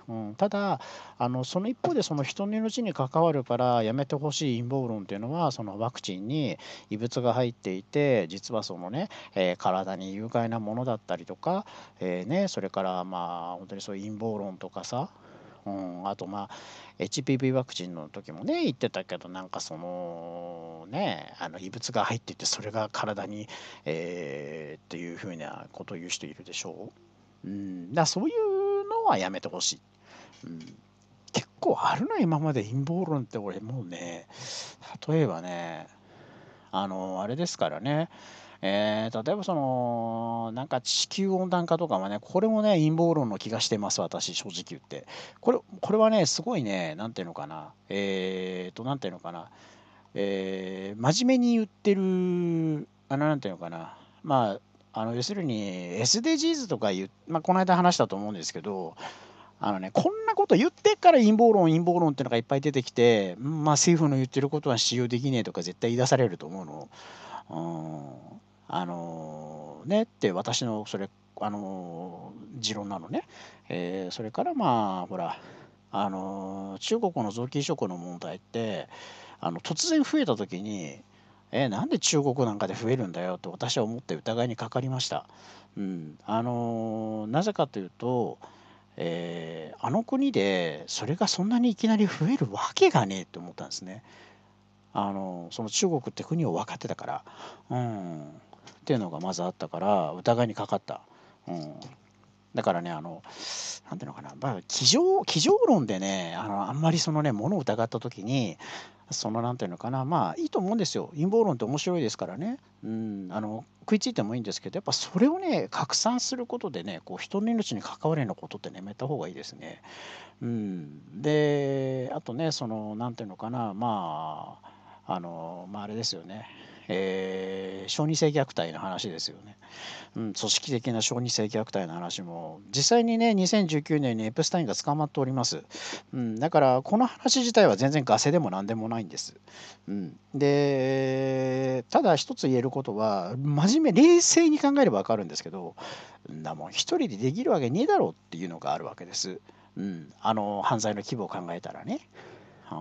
[SPEAKER 1] うん、ただあのその一方でその人の命に関わるからやめてほしい陰謀論というのはそのワクチンに異物が入っていて実はそのね、えー、体に有害なものだったりとか、えー、ね、それからまあ本当にそういう陰謀論とかさうん、あとまあ HPV ワクチンの時もね言ってたけどなんかそのねあの異物が入っててそれが体に、えー、っていうふうなことを言う人いるでしょう、うん、だそういうのはやめてほしい、うん、結構あるな今まで陰謀論って俺もうね例えばねあのあれですからねえー、例えばその、なんか地球温暖化とかはね、これもね、陰謀論の気がしてます、私、正直言って。これ、これはね、すごいね、なんていうのかな、えーと、なんていうのかな、えー、真面目に言ってる、あの、なんていうのかな、まあ、あの要するに SDGs とか言まあ、この間話したと思うんですけどあのねこんなこと言ってから陰謀論陰謀論っていうのがいっぱい出てきて、まあ、政府の言ってることは使用できねえとか絶対言い出されると思うの。うんあのねって私のそれあの持論なのね、えー、それからまあほらあの中国の臓器移植の問題ってあの突然増えた時にえー、なんで中国なんかで増えるんだよと私は思って疑いにかかりました。うん、あのなぜかというと、えー、あの国でそれがそんなにいきなり増えるわけがねえと思ったんですね。あのその中国って国を分かってたから。うんっていうのがまずあったから疑いにかかった。うんだからね、あの、何ていうのかな、まあ、机上、机上論でね、あの、あんまりそのね、ものを疑った時に、その、なんていうのかな、まあ、いいと思うんですよ。陰謀論って面白いですからね。うん、あの、食いついてもいいんですけど、やっぱそれをね、拡散することでね、こう、人の命に関わるようなことってね、やめた方がいいですね。うん。で、あとね、その、何ていうのかな、まあ、あの、まあ、あれですよね。えー、小児性虐待の話ですよね、うん、組織的な小児性虐待の話も実際にね2019年にエプスタインが捕まっております、うん、だからこの話自体は全然ガセでも何でもないんです、うん、でただ一つ言えることは真面目冷静に考えれば分かるんですけどんだもん一人でできるわけねえだろうっていうのがあるわけです、うん、あの犯罪の規模を考えたらね、うん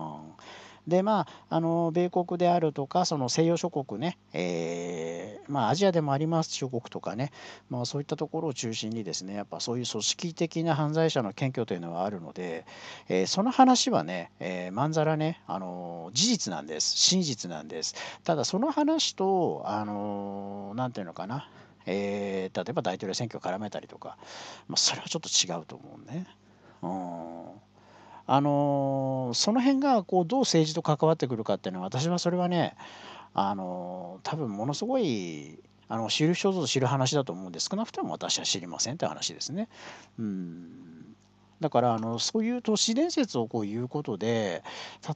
[SPEAKER 1] でまあ、あの米国であるとかその西洋諸国ね、えー、まあ、アジアでもあります諸国とかね、まあ、そういったところを中心にですねやっぱそういう組織的な犯罪者の検挙というのはあるので、えー、その話はね、えー、まんざらね、あの事実なんです真実なんですただその話と何、あのー、ていうのかな、え例えば大統領選挙を絡めたりとか、まあ、それはちょっと違うと思うね。うんあのその辺がこうどう政治と関わってくるかっていうのは私はそれはねあの多分ものすごいあの知る人ぞ知る話だと思うんで少なくとも私は知りませんって話ですね。うんだからあのそういう都市伝説をこう言うことで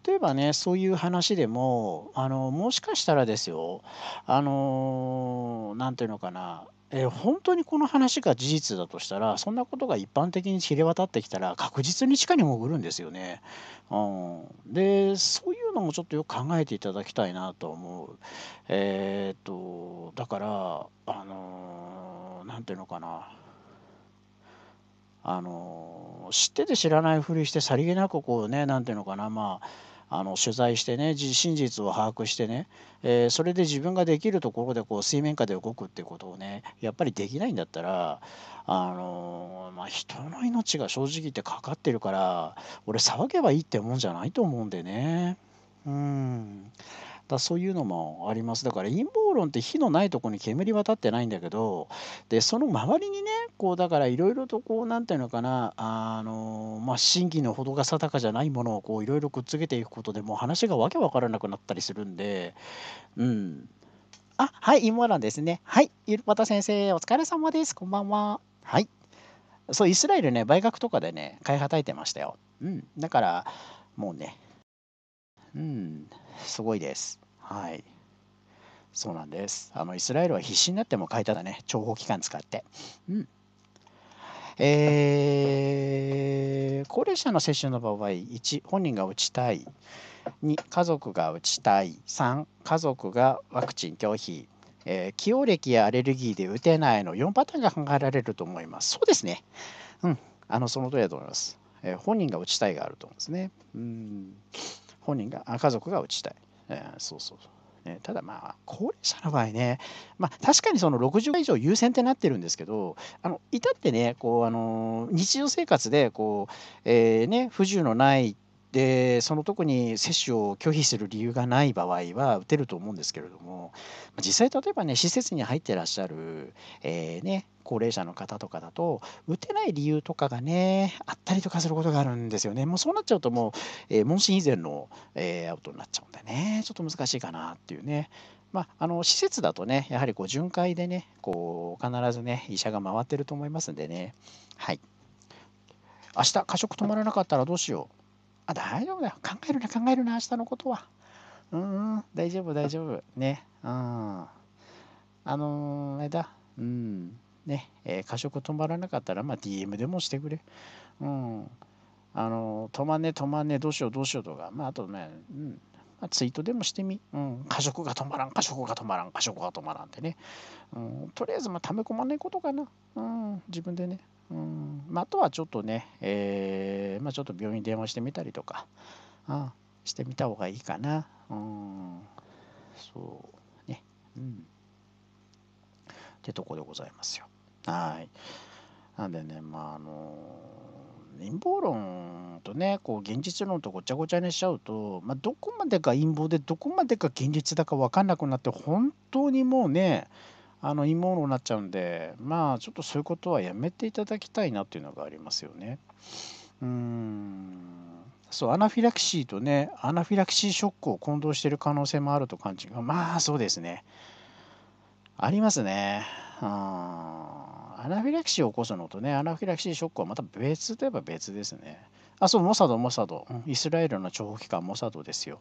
[SPEAKER 1] 例えばねそういう話でもあのもしかしたらですよあの何て言うのかなえー、本当にこの話が事実だとしたら、そんなことが一般的に知れ渡ってきたら、確実に地下に潜るんですよね。うん、で、そういうのもちょっとよく考えていただきたいなと思う。えー、っと、だから、あのー、ていうのかな。あのー、知ってて知らないふりしてさりげなくこうね何ていうのかなまああの取材してね真実を把握してね、えー、それで自分ができるところでこう水面下で動くっていうことをねやっぱりできないんだったらあのー、まあ、人の命が正直言ってかかってるから俺騒げばいいってもんじゃないと思うんでねうん。だそういうのもありますだから陰謀論って火のないとこに煙は立ってないんだけどでその周りにねこうだからいろいろとこう何て言うのかなあのまあ真偽のほどが定かじゃないものをこういろいろくっつけていくことでもう話がわけわからなくなったりするんでうんあはい陰謀論ですねはいまた先生お疲れ様ですこんばんははいそうイスラエルね売却とかでね買いはたいてましたようんだからもうねうんすごいですはい。そうなんです。あのイスラエルは必死になっても書いただね、諜報機関使って。うん。えー、高齢者の接種の場合、1、本人が打ちたい、2、家族が打ちたい、3、家族がワクチン拒否、えー、起用歴やアレルギーで打てないの4パターンが考えられると思います。そうですね。うん、あのその通りだと思います。えー、本人が打ちたいがあると思うんですね。うん本人が家族が打ちたい。えそうそう。ね、ただまあ、高齢者の場合ね、まあ、確かにその60代以上優先ってなってるんですけど、あのたってね、こうあの日常生活でこう、えーね、不自由のないでその特に接種を拒否する理由がない場合は打てると思うんですけれども実際例えばね施設に入ってらっしゃる、えー、ね、高齢者の方とかだと打てない理由とかがねあったりとかすることがあるんですよねもうそうなっちゃうともう、えー、問診以前の、えー、アウトになっちゃうんでねちょっと難しいかなっていうねまあ、あの施設だとね、やはりこう巡回でね、こう必ずね、医者が回ってると思いますんでね、はい。明日過食止まらなかったらどうしよう。あ大丈夫だよ考えるな考えるな明日のことはうん大丈夫大丈夫ねうんあのー、あれだうんね、えー、過食止まらなかったら、まあ、DM でもしてくれ。うん。あの、止まんね、止まんね、どうしよう、どうしようとか、まあ、あとね、うん、まあ、ツイートでもしてみ。うん。過食が止まらん、過食が止まらん、過食が止まらんってね。うん。とりあえず、まあ、溜め込まないことかな。うん。自分でね。うんまあ、とはちょっとね、えーまあ、ちょっと病院電話してみたりとか、うん、してみた方がいいかな。うん、そうね。うん。ってとこでございますよ。はい。なんでね、まあ、あのー、陰謀論とね、こう、現実論とごちゃごちゃにしちゃうと、まあ、どこまでが陰謀で、どこまでが現実だか分かんなくなって、本当にもうね、あの陰謀論になっちゃうんでまあちょっとそういうことはやめていただきたいなっていうのがありますよね。うんそうアナフィラキシーとねアナフィラキシーショックを混同している可能性もあると感じが、まあそうですねありますねうんアナフィラキシーを起こすのとねアナフィラキシーショックはまた別といえば別ですねあそうモサドモサド、イスラエルの諜報機関モサドですよ、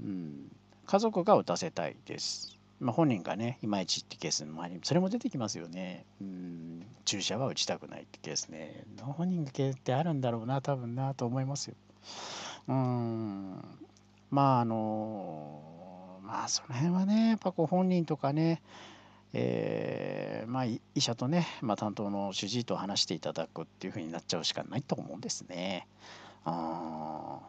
[SPEAKER 1] うん、家族が打たせたいですまあ、本人がね、いまいちってケースもあり、それも出てきますよね。うん、注射は打ちたくないってケースね。本人が系ってあるんだろうな、多分なと思いますよ。うん、まあ、あの、まあ、その辺はね、やっぱこう本人とかね、えー、まあ、医者とね、まあ、担当の主治医と話していただくっていうふうになっちゃうしかないと思うんですね。あ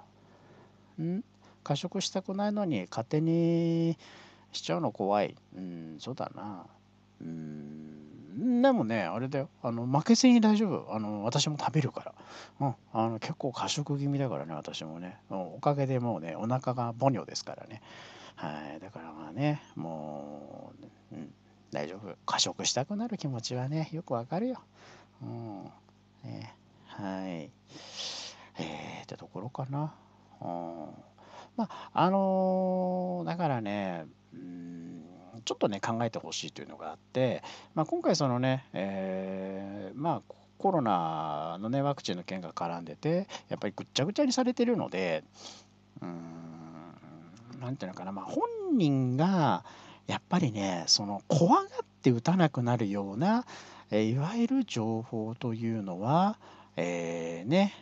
[SPEAKER 1] ん過食したくないのに勝手にしちゃうの怖い。うん、そうだな。うん、でもね、あれだよ。あの、負けずに大丈夫。あの、私も食べるから。うん、あの、結構過食気味だからね、私もね。ん、おかげでもうね、お腹がボニョですからね。はい、だからまあね、もう、うん、大丈夫。過食したくなる気持ちはね、よくわかるよ。うん、ね、はい。えー、ってところかな。うん。ま、あの、だからね、うーん、ちょっとね、考えて欲しいというのがあって、ま、今回そのね、ええ、ま、コロナのね、ワクチンの件が絡んでて、やっぱりぐっちゃぐちゃにされてるので、うーん、なんていうのかな、ま、本人がやっぱりね、その怖がって打たなくなるような、え、いわゆる情報というのは、ええ、ね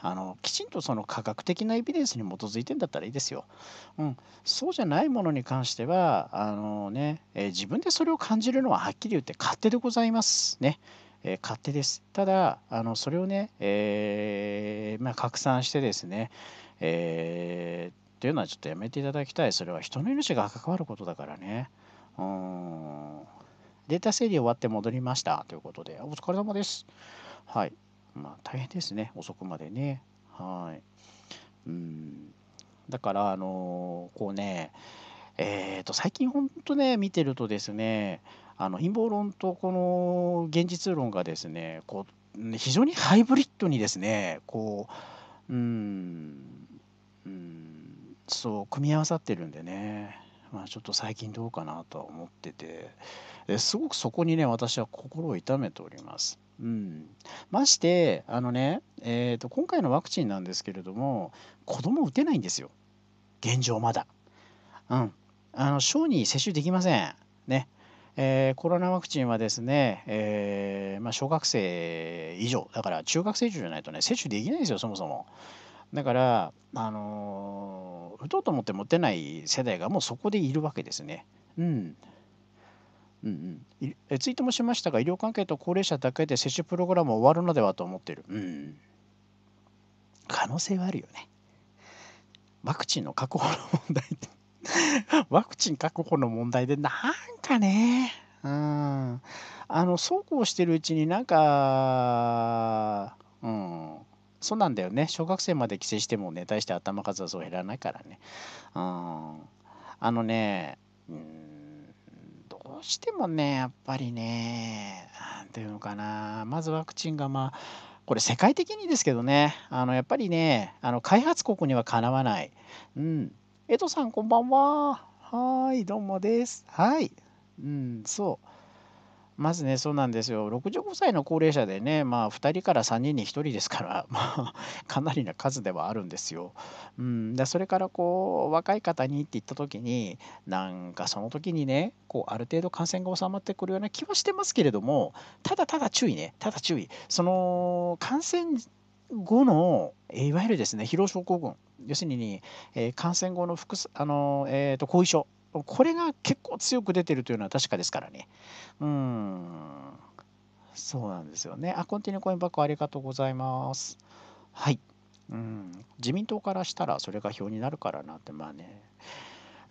[SPEAKER 1] あのきちんとその科学的なエビデンスに基づいてんだったらいいですよ。うん、そうじゃないものに関してはあのね、えー、自分でそれを感じるのははっきり言って勝手でございますね。えー、勝手です。ただあのそれをね、えー、まあ、拡散してですね、えー、というのはちょっとやめていただきたい。それは人の命が関わることだからね。うんデータ整理終わって戻りましたということで、お疲れ様です。はい。まあ大変ですね、遅くまでね。はい。うん。だから、あのー、こうね、えっ、ー、と、最近本当ね、見てるとですね、あの陰謀論とこの現実論がですね、こう非常にハイブリッドにですね、こう、うん、うん、そう、組み合わさってるんでね。まあ、ちょっと最近どうかなとは思っててすごくそこにね私は心を痛めております。うん、まして、あのね、えーと、今回のワクチンなんですけれども、子供打てないんですよ、現状まだ。うん、あの小児接種できません。ねえー、コロナワクチンはですね、えー、まあ、小学生以上、だから中学生以上じゃないとね、接種できないんですよ、そもそも。だから、あのー、打とうと思って持ってない世代がもうそこでいるわけですね。うん、うんうん、えツイートもしましたが医療関係と高齢者だけで接種プログラム終わるのではと思っている、うん、可能性はあるよねワクチンの確保の問題って ワクチン確保の問題でなんかねうんあのそうこうしてるうちになんかうんそうなんだよね小学生まで帰省してもね大して頭数はそう減らないからねうんあのねうんどうしてもね、やっぱりね、なんていうのかな、まずワクチンがまあ、これ世界的にですけどね、あのやっぱりね、あの開発国にはかなわない。うん。江藤さん、こんばんは。はい、どうもです。はい。うん、そう。まずね、そうなんですよ。65歳の高齢者でね、まあ、2人から3人に1人ですから、まあ、かなりな数ではあるんですよ。うん、でそれからこう若い方にって言った時になんかその時にねこうある程度感染が収まってくるような気はしてますけれどもただただ注意ねただ注意その感染後のいわゆるですね疲労症候群要するに、えー、感染後の副あの、えーと、と後遺症これが結構強く出てるというのは確かですからね。うん。そうなんですよね。あ、コンティニューコインバックありがとうございます。はい。うん。自民党からしたらそれが票になるからなって、まあね。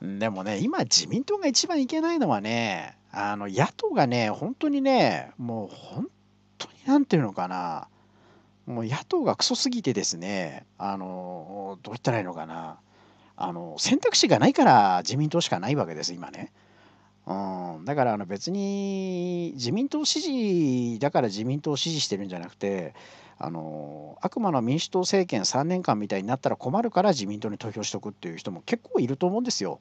[SPEAKER 1] でもね、今自民党が一番いけないのはね、あの、野党がね、本当にね、もう本当になんていうのかな。もう野党がクソすぎてですね、あの、どう言ったらいいのかな。あの選択肢がないから自民党しかないわけです、今ね。うん、だからあの別に自民党支持だから自民党を支持してるんじゃなくてあの悪魔の民主党政権3年間みたいになったら困るから自民党に投票しとくっていう人も結構いると思うんですよ。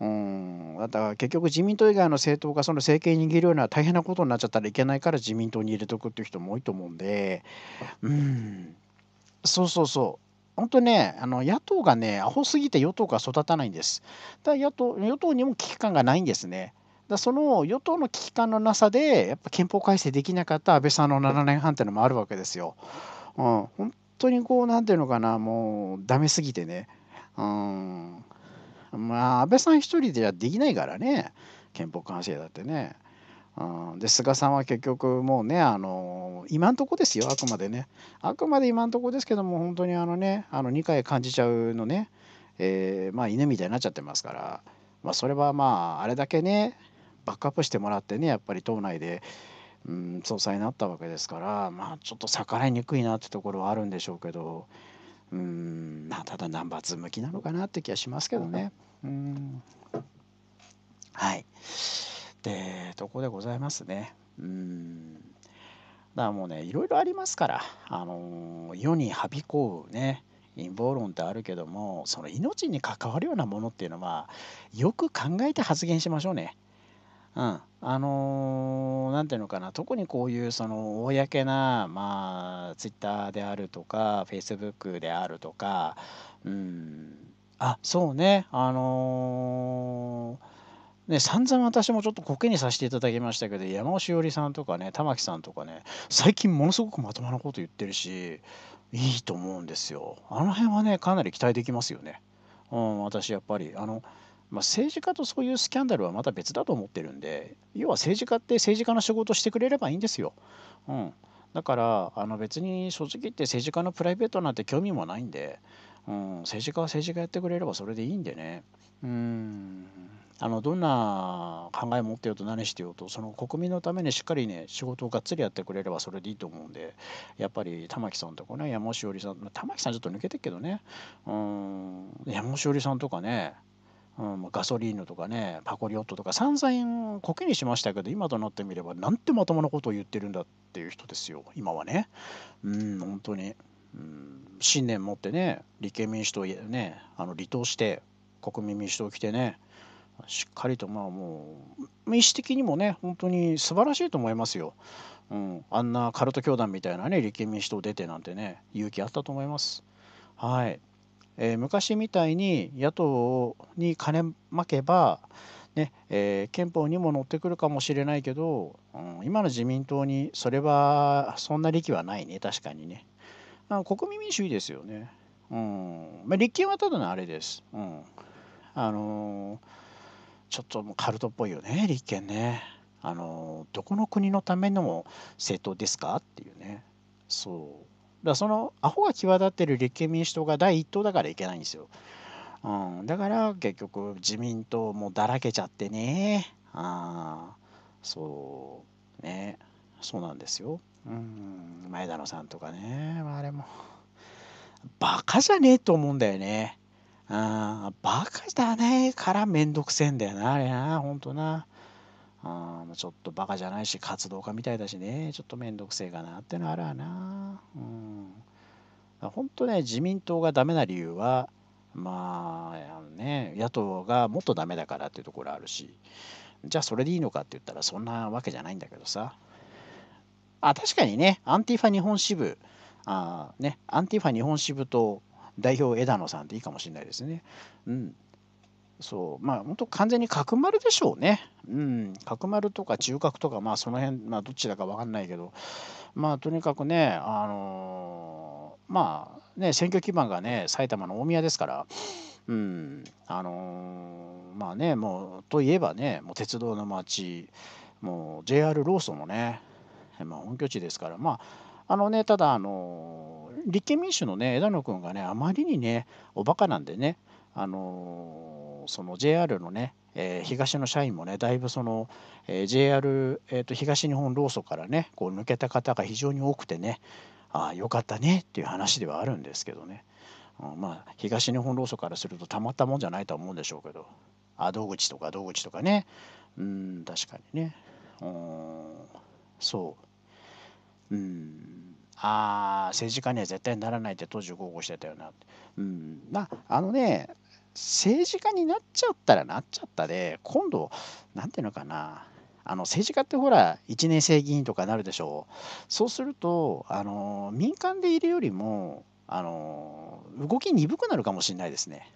[SPEAKER 1] うん、だから結局自民党以外の政党がその政権握るような大変なことになっちゃったらいけないから自民党に入れとくっていう人も多いと思うんで、うん、そうそうそう本当ね、あの野党がね、アホすぎて与党が育たないんです。だ野党与党にも危機感がないんですね。だその与党の危機感のなさで、やっぱ憲法改正できなかった安倍さんの7年半っていうのもあるわけですよ。うん、本当にこう、なんていうのかな、もうダメすぎてね。うん、まあ、安倍さん一人ではできないからね、憲法改正だってね。うん、で菅さんは結局もうねあの今んとこですよあくまでねあくまで今んとこですけども本当にあのねあの2回感じちゃうのね、えー、まあ犬みたいになっちゃってますから、まあ、それはまああれだけねバックアップしてもらってねやっぱり党内で、うん、総裁になったわけですからまあちょっと逆らいにくいなってところはあるんでしょうけどうんまただ難ン向きなのかなって気はしますけどね。うんはいってとこでございますね。うん。だからもうね、いろいろありますから、あの世にはびこうね、陰謀論ってあるけども、その命に関わるようなものっていうのは、よく考えて発言しましょうね。うん、あの何、ー、ていうのかな特にこういうその公なまあ Twitter であるとか Facebook であるとかうんあそうねあのーね、散々私もちょっとコケにさせていただきましたけど、山尾しおりさんとかね、玉木さんとかね、最近ものすごくまともなこと言ってるし、いいと思うんですよ。あの辺はね、かなり期待できますよね。うん、私やっぱり。あのまあ、政治家とそういうスキャンダルはまた別だと思ってるんで、要は政治家って政治家の仕事してくれればいいんですよ。うん、だからあの別に正直言って政治家のプライベートなんて興味もないんで、うん、政治家は政治家やってくれればそれでいいんでね。うんあのどんな考えを持ってようと何してようとその国民のためにしっかりね仕事をがっつりやってくれればそれでいいと思うんでやっぱり玉木さんとかね山城織さん玉木さんちょっと抜けてるけどねうん山城織さんとかねうん、ガソリーヌとかねパコリオットとか散々コケにしましたけど今となってみればなんてまともなことを言ってるんだっていう人ですよ今はねうん本当にうん信念持ってね立憲民主党ねあの離党して国民民主党来てねしっかりとまあもう意思的にもね本当に素晴らしいと思いますよ、うん、あんなカルト教団みたいなね立憲民主党出てなんてね勇気あったと思いますはい、えー、昔みたいに野党に金まけばねえー、憲法にも乗ってくるかもしれないけど、うん、今の自民党にそれはそんな力はないね確かにねあ国民民主いいですよね、うんまあ、立憲はただのあれです、うんあのーちょっともうカルトっぽいよね、立憲ね。あの、どこの国のための政党ですかっていうね。そう。だそのアホが際立ってる立憲民主党が第一党だからいけないんですよ。うん、だから結局自民党もだらけちゃってね。ああ、そう、ね。そうなんですよ。うん、前田野さんとかね、あれも。バカじゃねえと思うんだよね。あバカだねからめんどくせえんだよな、あれな、ほんとな。あちょっとバカじゃないし、活動家みたいだしね、ちょっとめんどくせえかなってのあるわな。うん。ほんとね、自民党がダメな理由は、まあ、あのね、野党がもっとダメだからっていうところあるし、じゃあそれでいいのかって言ったらそんなわけじゃないんだけどさ。あ、確かにね、アンティファ日本支部、あね、アンティファ日本支部と代表枝野さんっていいかもしれないですね。うん。そうまあ本当完全に角丸でしょうね。うん、角丸とか中核とかまあその辺、まあ、どっちだか分かんないけどまあとにかくねあのー、まあね選挙基盤がね埼玉の大宮ですから。うん、あのー、まあねもうといえばねもう鉄道の街もう JR ローソンのね、まあ、本拠地ですからまああのね、ただ、あの立憲民主のね、枝野君がね、あまりにね、おバカなんでね、あのその JR のね、えー、東の社員もね、だいぶその、えー、JR、えー、と東日本労組からね、こう抜けた方が非常に多くてね、あよかったねっていう話ではあるんですけどね、うん、まあ、東日本労組からするとたまったもんじゃないとは思うんでしょうけど、あ、道口とか道口とかね、うん、確かにね、うん、そう。うん。ああ、政治家には絶対ならないって当時豪語してたよなうん。まあ、あのね、政治家になっちゃったらなっちゃったで、今度、なんていうのかな。あの政治家ってほら、1年生議員とかなるでしょう。そうすると、あの民間でいるよりも、あの動き鈍くなるかもしれないですね。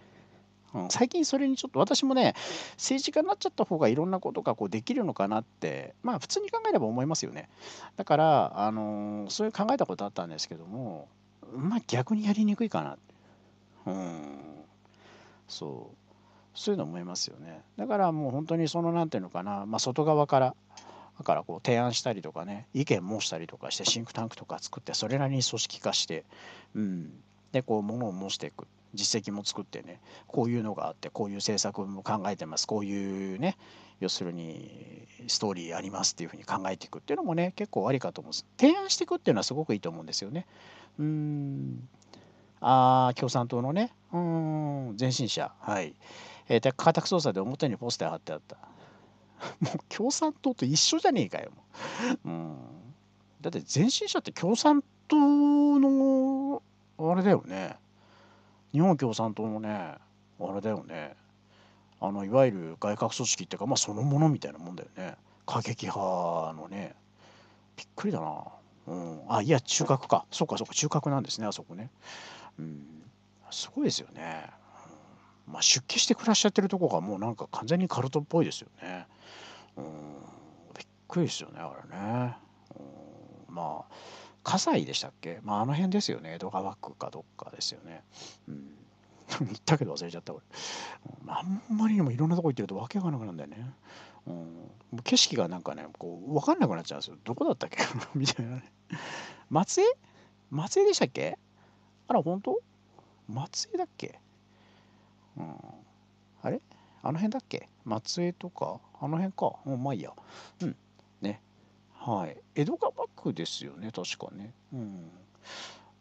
[SPEAKER 1] 最近それにちょっと私もね政治家になっちゃった方がいろんなことがこうできるのかなってまあ普通に考えれば思いますよねだからあのー、そういう考えたことあったんですけどもまあ逆にやりにくいかなうんそうそういうの思いますよねだからもう本当にその何ていうのかな、まあ、外側からだからこう提案したりとかね意見申したりとかしてシンクタンクとか作ってそれなりに組織化して、うん、でこう物を申していく実績も作ってねこういうのがあってこういう政策も考えてますこういうね要するにストーリーありますっていうふうに考えていくっていうのもね結構ありかと思うんです提案していくっていうのはすごくいいと思うんですよねうんああ共産党のねうん前進者はい、えー、家宅捜査で表にポスター貼ってあった もう共産党と一緒じゃねえかようんだって前進者って共産党のあれだよね日本共産党のねあれだよねあのいわゆる外郭組織っていうかまあそのものみたいなもんだよね過激派のねびっくりだなうんあいや中核かそうかそうか中核なんですねあそこねうんすごいですよね、うん、まあ出家して暮らしちゃってるとこがもうなんか完全にカルトっぽいですよねうんびっくりですよねあれね、うん、まあ葛西でしたっけ、まあ、あの辺ですよね江戸川区かどっかですよね。うん 言ったけど忘れちゃった俺、うん、あんまりにもいろんなとこ行ってるとわけがなくなるんだよね、うん、景色がなんかねこう分かんなくなっちゃうんですよどこだったっけ みたいなね松江松江でしたっけあら本当松江だっけうん、あれあの辺だっけ松江とかあの辺か。うん、まあいいや。うん。はい。江戸川区ですよね、確かね。うん。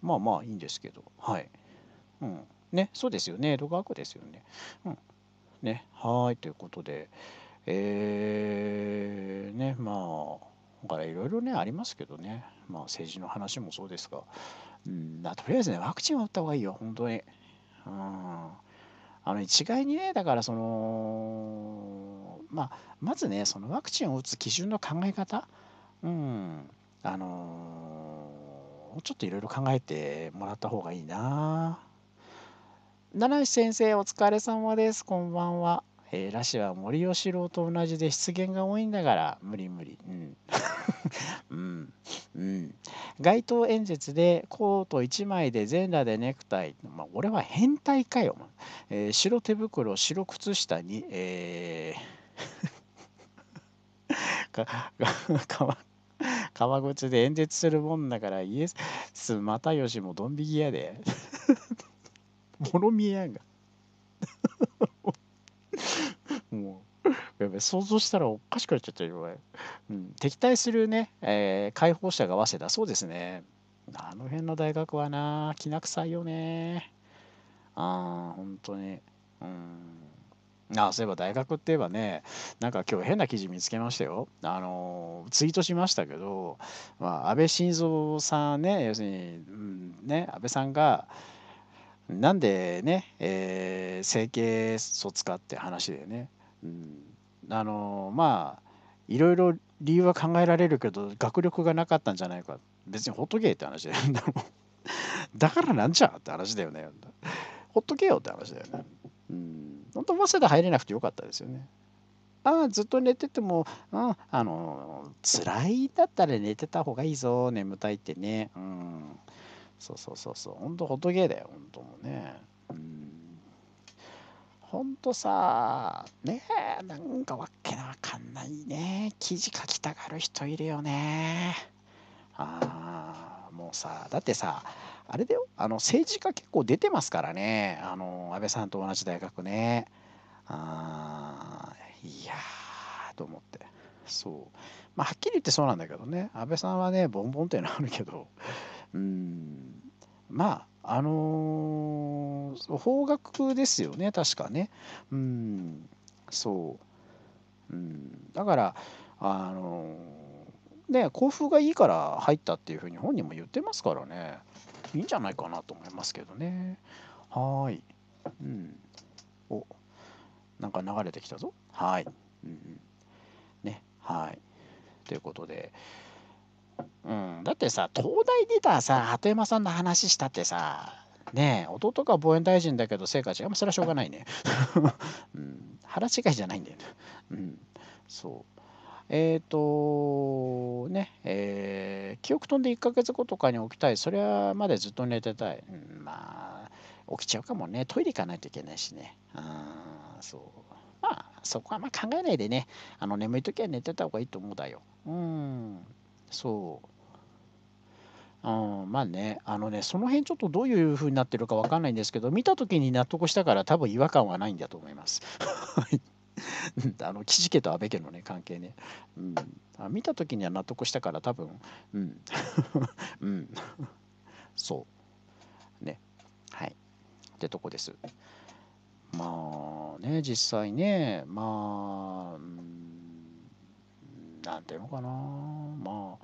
[SPEAKER 1] まあまあいいんですけど、はい。うん。ね、そうですよね、江戸川区ですよね。うん。ね、はい、ということで、えー、ね、まあ、だからいろいろね、ありますけどね、まあ政治の話もそうですが、うんとりあえずね、ワクチンを打った方がいいよ、本当に。うん。あの一概にね、だからその、まあ、まずね、そのワクチンを打つ基準の考え方、うんあのー、ちょっといろいろ考えてもらった方がいいな七石先生お疲れ様ですこんばんはえー、ラシは森喜朗と同じで失言が多いんだから無理無理うん うん、うん、街頭演説でコート1枚で全裸でネクタイ、まあ、俺は変態かよ、えー、白手袋白靴下にえー か かか川口で演説するもんだからイエス又吉もドン引きやでもろみえやんがもうやべ想像したらおかしくなっちゃったよ、うん、敵対するね、えー、解放者が早稲田そうですねあの辺の大学はなきな臭いよねああほんとにうんあそういえば大学って言えばね、なんか今日変な記事見つけましたよ。あの、ツイートしましたけど、まあ、安倍晋三さんね、要するに、うん、ね、安倍さんが、なんでね、えー、整形卒かって話でね、うん、あの、まあ、いろいろ理由は考えられるけど、学力がなかったんじゃないか。別にほっとけって話だよ。だからなんじゃって話だよね。ほっとけよって話だよね。うん本当、早稲田入れなくてよかったですよね。ああ、ずっと寝てても、うん、あの、辛いだったら寝てた方がいいぞ、眠たいってね。うん。そうそうそうそう、本当、仏だよ、本当もね。うん本当さ、ねえ、なんかわけなわかんないね。記事書きたがる人いるよね。ああ、もうさ、だってさ、あれだよ、あの政治家結構出てますからね、あの安倍さんと同じ大学ね。あいやーと思って。そう。まあ、はっきり言ってそうなんだけどね、安倍さんはね、ボンボンっていうのはあるけど、うん、まあ、あのー、方角ですよね、確かね。うん、そう。うん、だから、あのー、ね、校風がいいから入ったっていうふうに本人も言ってますからね。いいんじゃないかなと思いますけどね。はい。うん。お、なんか流れてきたぞ。はい。うん。ね。はい。ということで。うん、だってさ、東大出たさ、鳩山さんの話したってさ、ねえ、弟が防衛大臣だけど成果違う。それはしょうがないね。うん、腹違いじゃないんだよね。うん、そう。えっ、ー、と、ね、えー、記憶飛んで1ヶ月後とかに起きたい。それはまでずっと寝てたい。うん、まあ、起きちゃうかもね。トイレ行かないといけないしね。あそう。まあ、そこはまあ考えないでね、あの眠い時は寝てた方がいいと思うだよ。うん、そう。うん、まあね、あのね、その辺ちょっとどういう風になってるかわかんないんですけど、見た時に納得したから多分違和感はないんだと思います。はい。あの岸家と安倍家のね関係ね、うん、あ見た時には納得したから多分うん うんそうねはいってとこですまあね実際ねまあ、うん、なんていうのかなま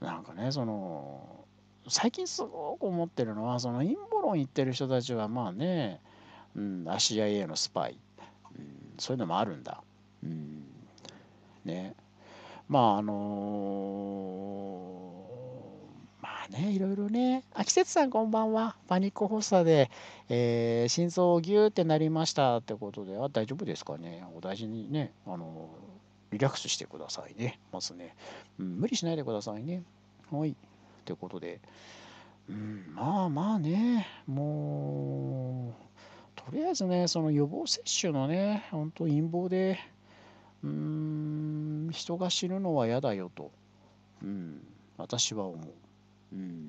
[SPEAKER 1] あなんかねその最近すごく思ってるのはその陰謀論言ってる人たちはまあね、うん、CIA のスパイそういうのもあるんだ。うん、ね。まああのー、まあねいろいろねあ季節さんこんばんはパニック発作で、えー、心臓ギューってなりましたってことであ大丈夫ですかねお大事にねあのー、リラックスしてくださいねまずね、うん、無理しないでくださいねはいということで、うん、まあまあねもうとりあえずね、その予防接種のね、本当陰謀で、うーん、人が死ぬのは嫌だよと、うん、私は思う。うん、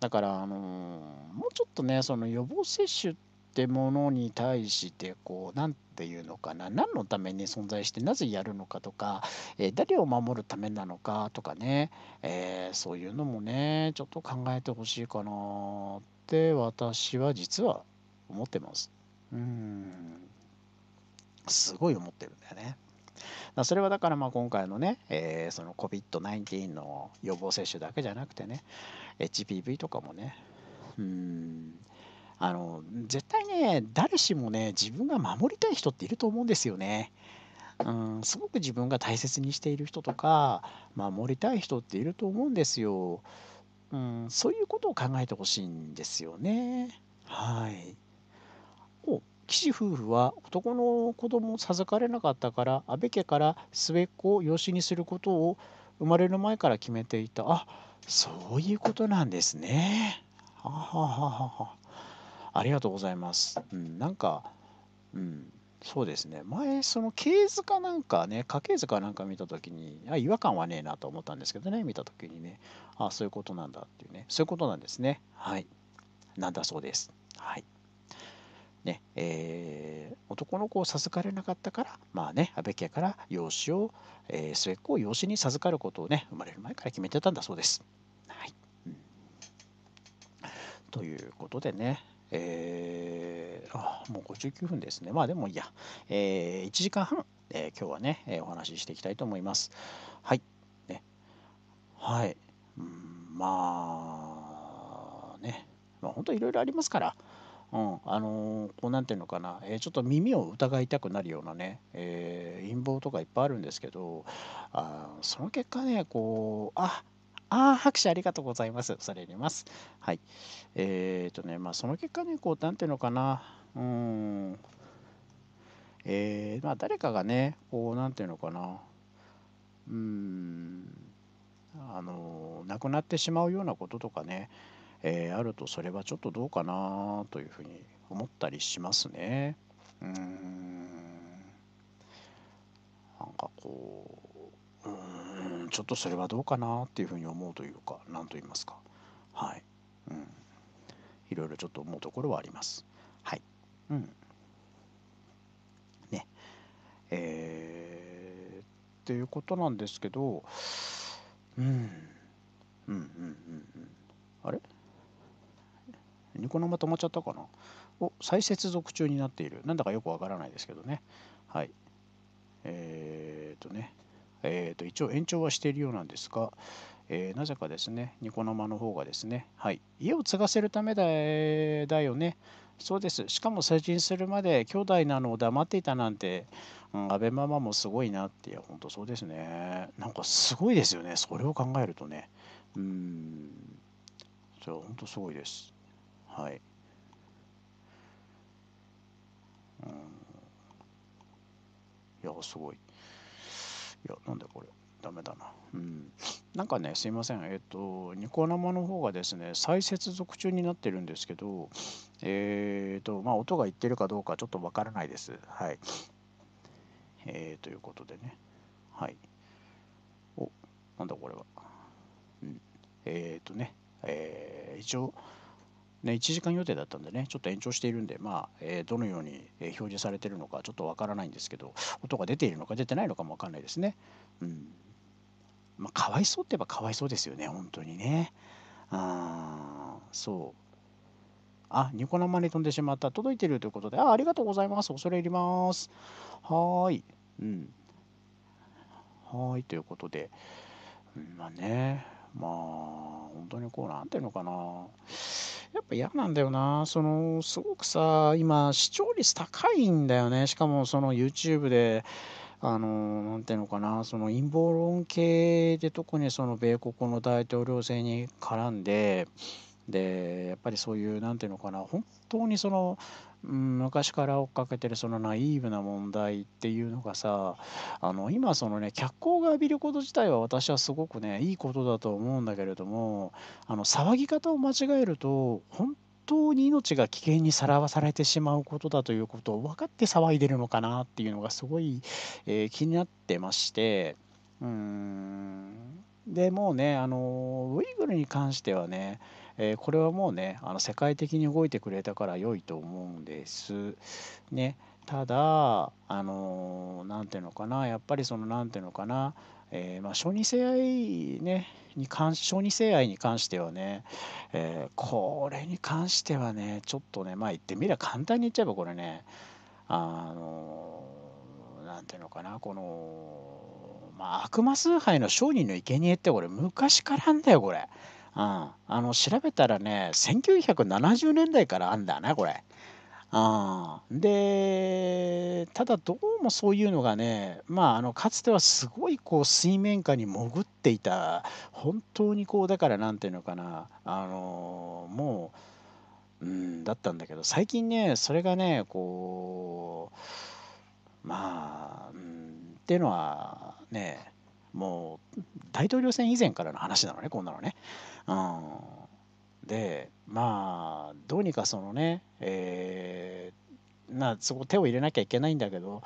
[SPEAKER 1] だから、あのー、もうちょっとね、その予防接種ってものに対して、こう、なんていうのかな、何のために存在して、なぜやるのかとか、えー、誰を守るためなのかとかね、えー、そういうのもね、ちょっと考えてほしいかなって、私は実は思ってます。うん。すごい思ってるんだよね。だそれはだからまあ今回のね、えー、その COVID-19 の予防接種だけじゃなくてね、HPV とかもね、うん、あの、絶対ね、誰しもね、自分が守りたい人っていると思うんですよね。うん、すごく自分が大切にしている人とか、守りたい人っていると思うんですよ。うん、そういうことを考えてほしいんですよね。はい。岸夫婦は男の子供を授かれなかったから安倍家から末っ子を養子にすることを生まれる前から決めていたあそういうことなんですね。ははははありがとうございます。うん、なんか、うん、そうですね前その系図かなんかね家系図かなんか見た時にあ違和感はねえなと思ったんですけどね見た時にねあそういうことなんだっていうねそういうことなんですねはいなんだそうです。ねえー、男の子を授かれなかったから、まあね、安倍家から養子を、えー、末っ子を養子に授かることをね、生まれる前から決めてたんだそうです。はい、うん、ということでね、えー、あもう59分ですね。まあでもいいや、えー、1時間半、えー、今日はね、えお話ししていきたいと思います。はい。ね、はい。うん、まあね、まあ、本当いろいろありますから、うん、あのー、こうなんていうのかな、えー、ちょっと耳を疑いたくなるようなね、えー、陰謀とかいっぱいあるんですけど、あその結果ね、こう、ああ拍手ありがとうございます。恐れ入ます。はい。えー、とね、まあ、その結果ね、こう、なんていうのかな、うん、えー、まあ、誰かがね、こう、なんていうのかな、うん、あの亡くなってしまうようなこととかね、えー、あるとそれはちょっとどうかなというふうに思ったりしますね。うん。なんかこう、うん、ちょっとそれはどうかなっていうふうに思うというか、なんと言いますか。はい。うん。いろいろちょっと思うところはあります。はい。うん。ね。えー、っていうことなんですけど、うん。うんうんうんうん。あれニコ生止まっちゃったかなお、再接続中になっている。なんだかよくわからないですけどね。はい。えっ、ー、とね、えっ、ー、と、一応延長はしているようなんですが、えー、なぜかですね、ニコ生の方がですね、はい、家を継がせるためだだよね。そうです。しかも成人するまで兄弟なのを黙っていたなんて、うん、安倍ママもすごいなって、いや、本当そうですね。なんかすごいですよね。それを考えるとね。うん。それは本当すごいです。はい。うん。いや、すごい。いや、なんだこれ。ダメだな。うん。なんかね、すいません。えっ、ー、と、ニコ生の方がですね、再接続中になってるんですけど、えっ、ー、と、まあ、音がいってるかどうかちょっとわからないです。はい。えー、ということでね。はい。お、なんだこれは。うん。えっ、ー、とね、えー、一応、ね、1時間予定だったんでね、ちょっと延長しているんで、まあ、えー、どのように表示されてるのかちょっとわからないんですけど、音が出ているのか出てないのかもわかんないですね。うん。まあ、かわいそうって言えばかわいそうですよね、本当にね。あー、そう。あ、ニコ生に飛んでしまった。届いてるということで、あありがとうございます。恐れ入ります。はーい。うん。はい、ということで。まあね、まあ、本当にこう、なんていうのかな。やっぱ嫌なんだよなそのすごくさ今視聴率高いんだよねしかもその YouTube であのなていうのかなその陰謀論系で特にその米国の大統領制に絡んででやっぱりそういう何ていうのかな本当にそのうん、昔から追っかけてるそのナイーブな問題っていうのがさあの今そのね脚光が浴びること自体は私はすごくねいいことだと思うんだけれどもあの騒ぎ方を間違えると本当に命が危険にさらわされてしまうことだということを分かって騒いでるのかなっていうのがすごい、えー、気になってましてうんでもうねあのウイグルに関してはねえー、これはもうねあの世界的に動いてくれたから良いと思うんです。ね、ただあの何、ー、ていうのかなやっぱりその何ていうのかな、えー、まあ、小児性愛ねに関小児性愛に関してはね、えこれに関してはねちょっとねまあ言ってみりゃ簡単に言っちゃえばこれねあの何ていうのかなこのまあ、悪魔崇拝の商人の生贄ってこれ昔からんだよこれうん、あの調べたらね1970年代からあんだなこれ。あでただどうもそういうのがね、まあ、あのかつてはすごいこう水面下に潜っていた本当にこうだから何ていうのかなあのもう、うん、だったんだけど最近ねそれがねこうまあ、うん、っていうのはねもう大統領選以前からの話なのねこんなのね。うん、でまあどうにかそのね、えー、なそこ手を入れなきゃいけないんだけど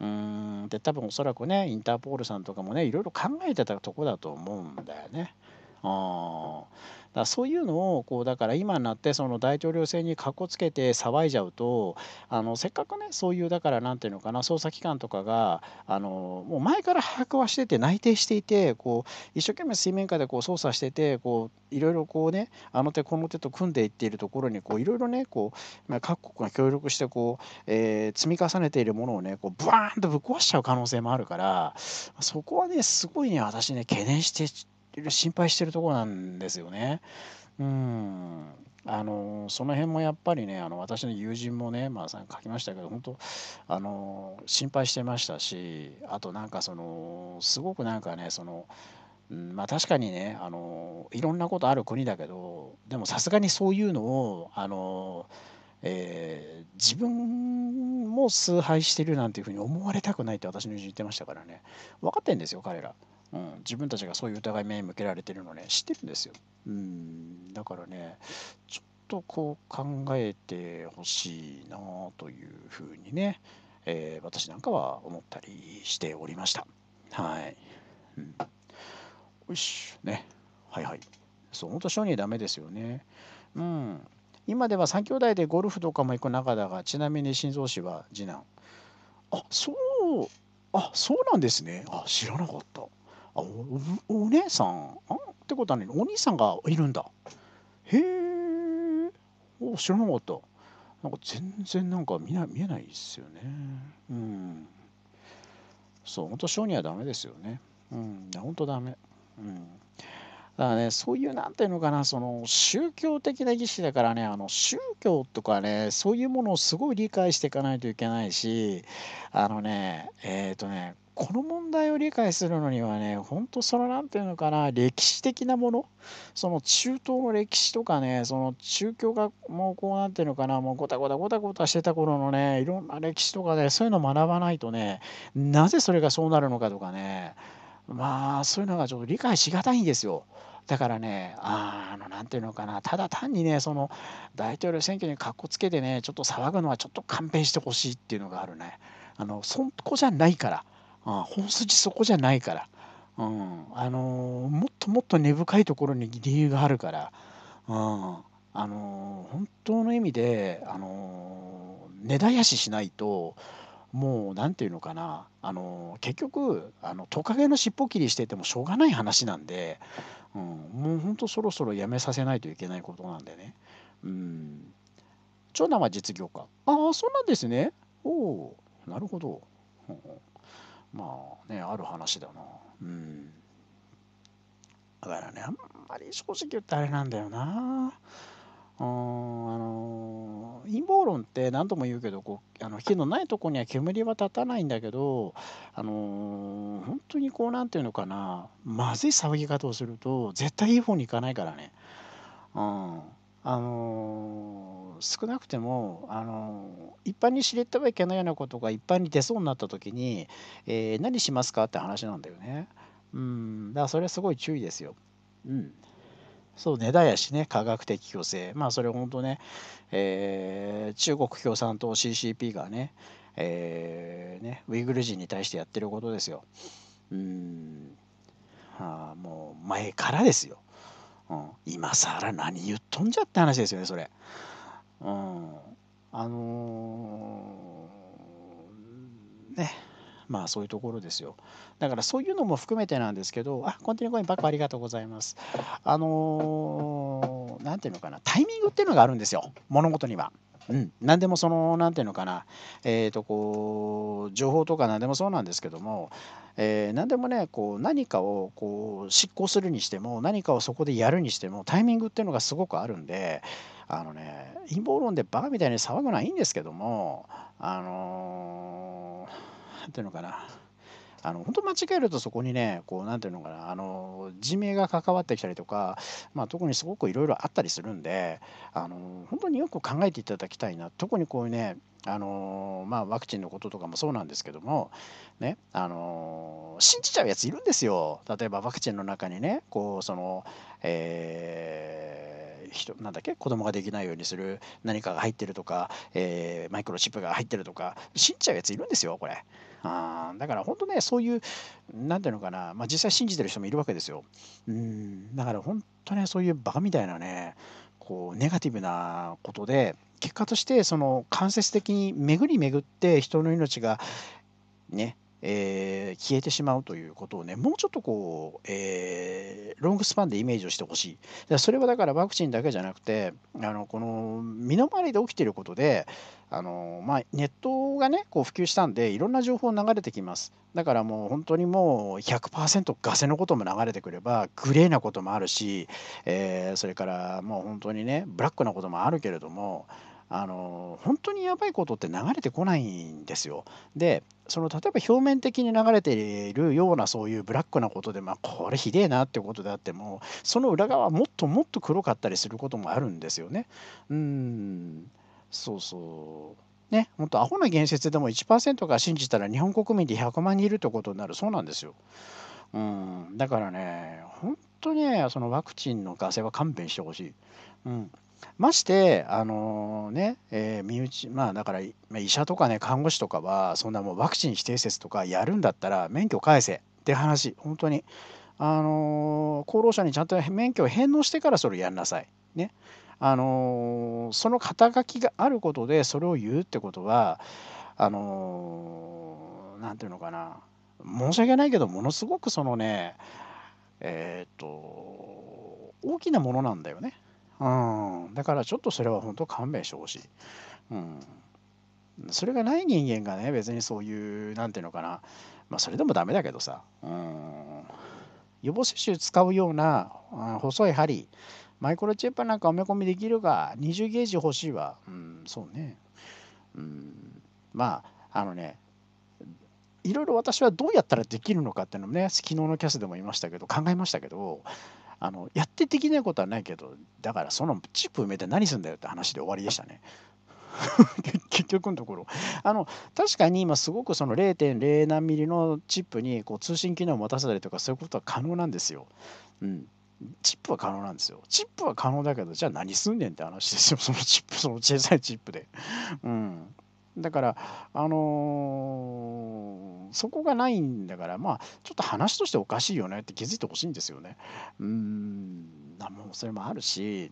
[SPEAKER 1] うんで多分おそらくねインターポールさんとかもねいろいろ考えてたとこだと思うんだよね。うんだそういうのをこうだから今になってその大統領選にかっこつけて騒いじゃうとあのせっかくねそういうだから何ていうのかな捜査機関とかがあのもう前から把握はしてて内定していてこう一生懸命水面下でこう捜査しててこういろいろこうねあの手この手と組んでいっているところにこういろいろねこう、ま各国が協力してこう、えー、積み重ねているものをねこうブワーンとぶっ壊しちゃう可能性もあるからそこはねすごいね私ね懸念して心配してるところなんですよね。うんあのその辺もやっぱりねあの私の友人もね、まあ、書きましたけど本当あの心配してましたしあとなんかそのすごくなんかねそのまあ、確かにねあのいろんなことある国だけどでもさすがにそういうのをあの、えー、自分も崇拝してるなんていうふうに思われたくないって私の友人言ってましたからね分かってんですよ彼ら。うん、自分たちがそういう疑い目に向けられてるのね知ってるんですよ、うん、だからねちょっとこう考えてほしいなというふうにね、えー、私なんかは思ったりしておりましたはい、うん、よしねはいはいそう本当商人ダメですよねうん今では3兄弟でゴルフとかも行く中だがちなみに心臓師は次男あそうあそうなんですねあ知らなかったあおお姉さんあってことはねお兄さんがいるんだへえお知らなかったなんか全然なんか見な見えないですよねうんそう本当小児はダメですよねうん本当ダメうんだからね、そういう、なんていうのかな、その宗教的な儀式だからね、あの宗教とかね、そういうものをすごい理解していかないといけないし、あのね、えっ、ー、とね、この問題を理解するのにはねほんとその何て言うのかな歴史的なものその中東の歴史とかねその中教がもうこう何て言うのかなもうごたごたごたごたしてた頃のねいろんな歴史とかねそういうの学ばないとねなぜそれがそうなるのかとかねまあそういうのがちょっと理解しがたいんですよ。だからね、ああの、なんていうのかな、ただ単にね、その大統領選挙にかっこつけてね、ちょっと騒ぐのはちょっと勘弁してほしいっていうのがあるね。あの、そこじゃないから。本筋そこじゃないから、うんあのー、もっともっと根深いところに理由があるから、うんあのー、本当の意味で、あのー、根絶やししないともう何て言うのかな、あの結局あのトカゲの尻尾切りしててもしょうがない話なんで、うん、もうほんとそろそろやめさせないといけないことなんでね。うん長男は実業家。ああ、そうなんですね。おお、なるほど。ほうほまあね、ある話だな。うん。だからね、あんまり正直言ってあれなんだよな。うん、あのー、陰謀論って何度も言うけどこうあの火のないとこには煙は立たないんだけど、あのー、本当にこう何て言うのかなまずい騒ぎ方をすると絶対いい方に行かないからね、うんあのー少なくてもあの一般に知れてはいけないようなことが一般に出そうになった時に、えー、何しますかって話なんだよね。うん、だからそれはすごい注意ですよ。うん。そう、値段やしね、科学的虚勢まあ、それ本当ね、えー、中国共産党 CCP がね、えー、ね、ウイグル人に対してやってることですよ。うん。あ、もう前からですよ。うん、今更何言っとんじゃって話ですよね、それ。うん、あのー、ねまあそういうところですよ。だからそういうのも含めてなんですけど、あ、コンティニューコインバックありがとうございます。あのー、なんていうのかな、タイミングっていうのがあるんですよ、物事には。うん、何でもその、なんていうのかな、えっ、ー、と、こう、情報とか何でもそうなんですけども、えー、何でもね、こう、何かをこう執行するにしても、何かをそこでやるにしても、タイミングっていうのがすごくあるんで、あのね陰謀論でバカみたいに騒ぐのはいいんですけどもあの何ていうのかなあの本当間違えるとそこにねこう何ていうのかなあの人命が関わってきたりとか、まあ、特にすごくいろいろあったりするんであの本当によく考えていただきたいな特にこういうねあのまあ、ワクチンのこととかもそうなんですけども、ねあの信じちゃうやついるんですよ例えばワクチンの中にねこうその、えー人なんだっけ子供ができないようにする何かが入ってるとか、えー、マイクロチップが入ってるとか信じちゃうやついるんですよこれ。あだから本当ねそういう何ていうのかな、まあ、実際信じてる人もいるわけですよ。うんだから本当ねそういうバカみたいなねこうネガティブなことで結果としてその間接的に巡り巡って人の命がねえー、消えてしまうということをね、もうちょっとこう、えー、ロングスパンでイメージをしてほしい。それはだからワクチンだけじゃなくて、あのこの身の回りで起きていることで、あのまあ、ネットがね、こう普及したんで、いろんな情報流れてきます。だからもう本当にもう100%ガセのことも流れてくれば、グレーなこともあるし、えー、それからもう本当にね、ブラックなこともあるけれども、あの本当にやばいことって流れてこないんですよ。でその例えば表面的に流れているようなそういうブラックなことで、まあ、これひでえなってことであってもその裏側はもっともっと黒かったりすることもあるんですよね。うんそうそうね、んとアホな言説でも1%が信じたら日本国民で100万人いるってことになるそうなんですよ。うん、だからね、本当にそのワクチンの合成は勘弁してほしい。うん、まして、あのね、えー、身内、まあだから、医者とかね、看護師とかは、そんなもうワクチン否定説とかやるんだったら、免許返せって話、本当に、あのー、厚労者にちゃんと免許を返納してからそれやんなさい。ね。あのー、その肩書きがあることで、それを言うってことは、あのなんていうのかな、申し訳ないけど、ものすごくそのね、えっと、大きなものなんだよね。うん。だからちょっとそれは本当勘弁してほしい。うん。それがない人間がね、別にそういう、なんていうのかな、まあ、それでもダメだけどさ、うん。予防接種使うような、うん、細い針、マイクロチップなんか埋め込みできるが、20ゲージ欲しいわ。うん、そうね。うん、まあ、あのね、いろいろ私はどうやったらできるのかっていうのもね、昨日のキャスでも言いましたけど、考えましたけど、あのやってできないことはないけどだからそのチップ埋めて何するんだよって話で終わりでしたね。結局のところあの確かに今すごくその0.0何ミリのチップにこう通信機能を持たせたりとかそういうことは可能なんですよ。うん、チップは可能なんですよ。チップは可能だけどじゃあ何すんねんって話ですよそのチップその小さいチップで。うんだから、あのー、そこがないんだから、まあ、ちょっと話としておかしいよねって気づいてほしいんですよね。うん、もうそれもあるし、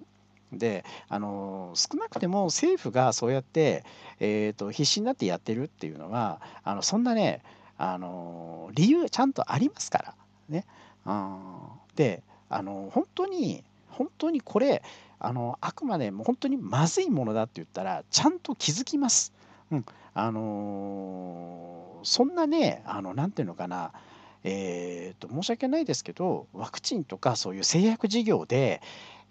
[SPEAKER 1] であの少なくても政府がそうやって、えーと、必死になってやってるっていうのはあのそんなねあの理由ちゃんとありますからね。あであの本当に本当にこれあのあくまでも本当にまずいものだって言ったらちゃんと気づきます。うん、あのーそんなね、あの、なんていうのかな、えっと、申し訳ないですけど、ワクチンとかそういう製薬事業で、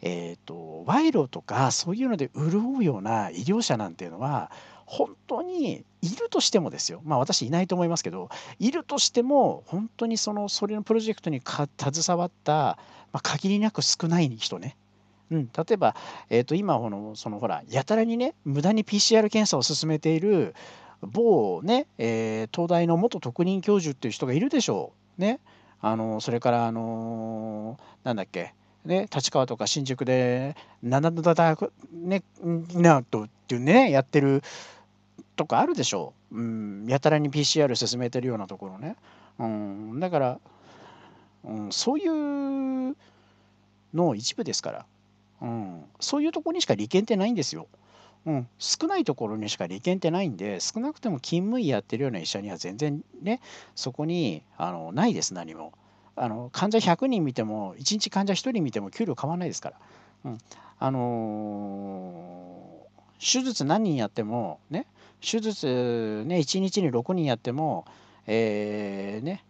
[SPEAKER 1] えっと、賄賂とかそういうので潤うような医療者なんていうのは、本当にいるとしてもですよ、まあ私いないと思いますけど、いるとしても、本当にその、それのプロジェクトにか携わった、まあ、限りなく少ない人ね、うん、例えば、えーと、今このそのほらやたらにね無駄に PCR 検査を進めている某ね、えー、東大の元特任教授っていう人がいるでしょう。ね、あのそれからあのー、なんだっけね、立川とか新宿で七度だねなとっていうねやってるとかあるでしょう、うん、やたらに PCR 進めてるようなところね、うん、だから、うん、そういうの一部ですからうん、そういうところにしか利権ってないんですよ。うん、少ないところにしか利権ってないんで少なくても勤務医やってるような医者には全然ねそこにあのないです何もあの患者100人見ても1日患者1人見ても給料変わらないですから、うん、あのー、手術何人やってもね手術ね1日に6人やってもえー、ね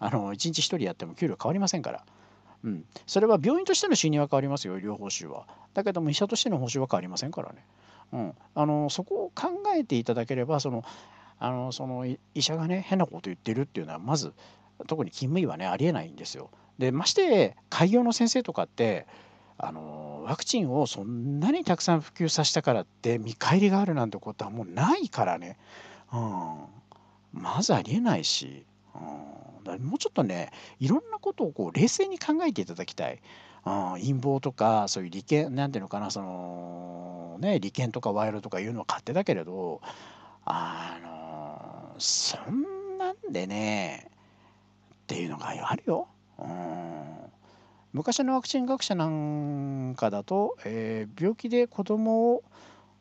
[SPEAKER 1] あの1日1人やっても給料変わりませんから。うん、それは病院としての収入は変わりますよ医療報酬はだけども医者としての報酬は変わりませんからね、うん、あのそこを考えていただければそのあのその医者がね変なこと言ってるっていうのはまず特に勤務医はねありえないんですよ。でまして開業の先生とかってあのワクチンをそんなにたくさん普及させたからって見返りがあるなんてことはもうないからね、うん、まずありえないし、うん、だもうちょっとねいろんなことをこう冷静に考えていただきたい、うん、陰謀とかそういう利権なんていうのかなそのね利権とか賄賂とかいうのは勝手だけれどあのそんなんでねっていうのがあるよ。うん昔のワクチン学者なんかだと、えー、病気で子供を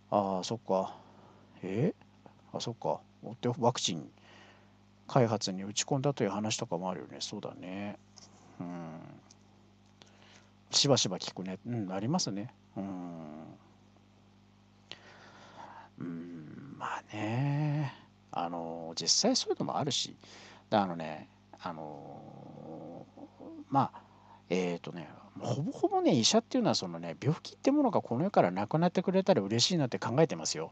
[SPEAKER 1] ああそっかえー、あそっかワクチン開発に打ち込んだという話とかもあるよね。そうだね。うん。しばしば聞くね。うん、ありますね。うん。うん、まあね。あの、実際そういうのもあるし、あのね、あの、まあ、えっ、ー、とね、ほぼほぼね、医者っていうのはそのね、病気ってものがこの世からなくなってくれたら嬉しいなって考えてますよ。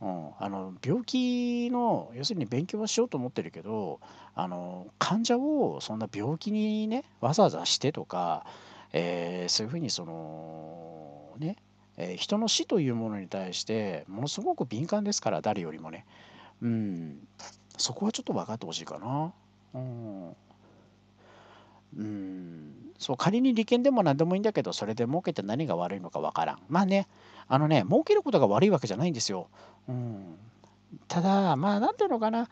[SPEAKER 1] うん、あの病気の要するに勉強はしようと思ってるけどあの患者をそんな病気にねわざわざしてとか、えー、そういうふうにそのね、えー、人の死というものに対してものすごく敏感ですから誰よりもね、うん、そこはちょっと分かってほしいかな。うんうんそう仮に利権でも何でもいいんだけどそれで儲けて何が悪いのか分からんまあねあのね儲けることが悪いわけじゃないんですよ、うん、ただまあ何ていうのかな、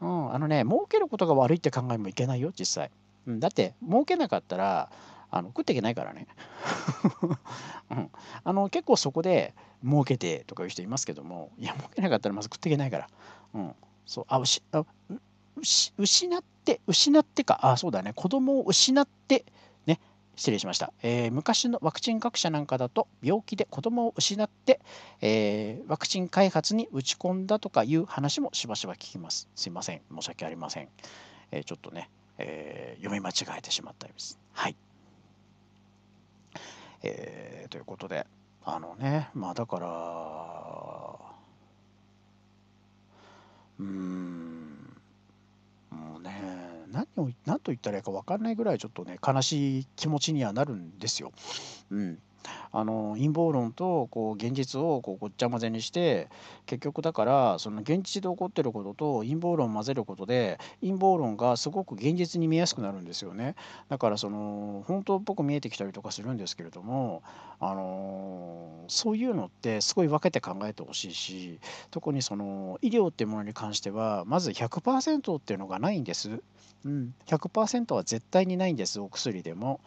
[SPEAKER 1] うん、あのね儲けることが悪いって考えもいけないよ実際、うん、だって儲けなかったらあの食っていけないからね、うん、あの結構そこで儲けてとかいう人いますけどもいや儲けなかったらまず食っていけないから、うん、そうあしあ失っって失ってかあそうだね子供を失ってね失礼しました、えー、昔のワクチン各社なんかだと病気で子供を失って、えー、ワクチン開発に打ち込んだとかいう話もしばしば聞きますすいません申し訳ありません、えー、ちょっとね、え読み間違えてしまったようですはい、えということであのねまあだからうーんもうね何を何と言ったらいいか分かんないぐらいちょっとね悲しい気持ちにはなるんですよ。うんあの陰謀論とこう現実をこうごっちゃ混ぜにして結局だからその現実で起こってることと陰謀論を混ぜることで陰謀論がすごく現実に見やすくなるんですよねだからその本当っぽく見えてきたりとかするんですけれどもあのそういうのってすごい分けて考えてほしいし特にその医療っていうものに関してはまず100%っていうのがないんです。うん、100%は絶対にないんですお薬でも、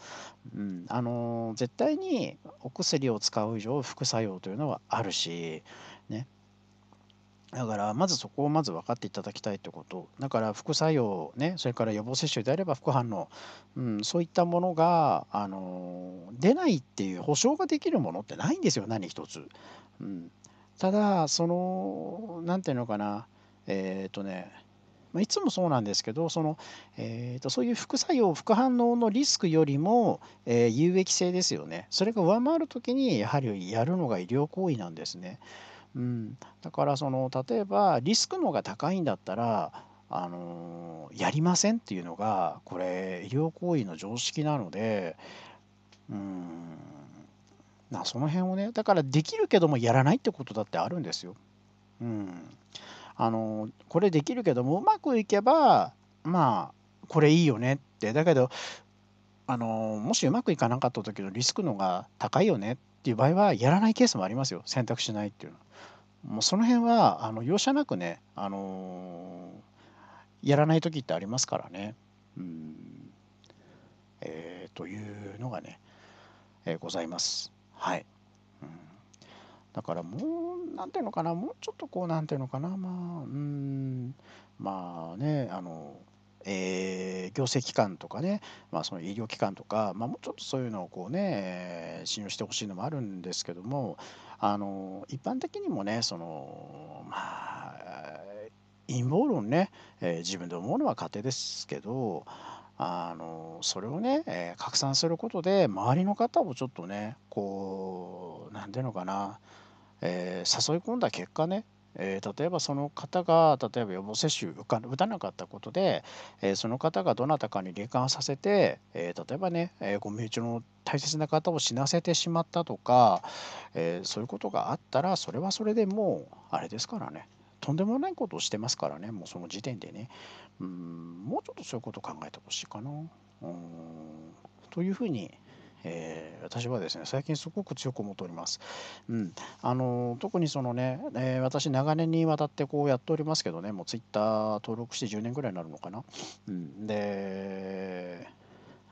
[SPEAKER 1] うん、あの絶対にお薬を使う以上副作用というのはあるし、ね、だからまずそこをまず分かっていただきたいってことだから副作用ねそれから予防接種であれば副反応、うん、そういったものが、あの出ないっていう保証ができるものってないんですよ何一つ、うん、ただその何ていうのかなえっ、ー、とねまあ、いつもそうなんですけどその、えーと、そういう副作用副反応のリスクよりも、えー、有益性ですよねそれが上回る時にやはりやるのが医療行為なんですね。うん、だからその例えばリスクのが高いんだったらあのやりませんっていうのがこれ医療行為の常識なのでうんなその辺をねだからできるけどもやらないってことだってあるんですよ。うん、あのこれできるけどもうまくいけばまあこれいいよねってだけどあのもしうまくいかなかった時のリスクのが高いよねっていう場合はやらないケースもありますよ選択しないっていうのは。もうその辺はあの容赦なくね、あのやらない時ってありますからね。うんえー、というのがね、えー、ございます。はい、うんだからもう、なんていうのかな、もうちょっとこう、なんていうのかな、まあ、うん、まあね、あの、えー、行政機関とかね、まあ、その医療機関とか、まあ、もうちょっとそういうのをこうね、信用してほしいのもあるんですけども、あの一般的にもね、そのまあ、陰謀論ね、えー、自分で思うのは家庭ですけど、あのそれをね、えー、拡散することで周りの方をちょっとねこう何ていうのかなえー、誘い込んだ結果ね、えー、例えばその方が例えば予防接種打たなかったことで、えー、その方がどなたかに霊感させて、えー、例えばね、えご身内の大切な方を死なせてしまったとか、えそういうことがあったらそれはそれでもうあれですからねとんでもないことをしてますからねもうその時点でねうんもうちょっとそういうことを考えてほしいかなうんというふうにえー、私はですね最近すごく強く思っております。うん、あの特にそのね、えー、私長年にわたってこうやっておりますけどねもう Twitter 登録して10年ぐらいになるのかな。うん、で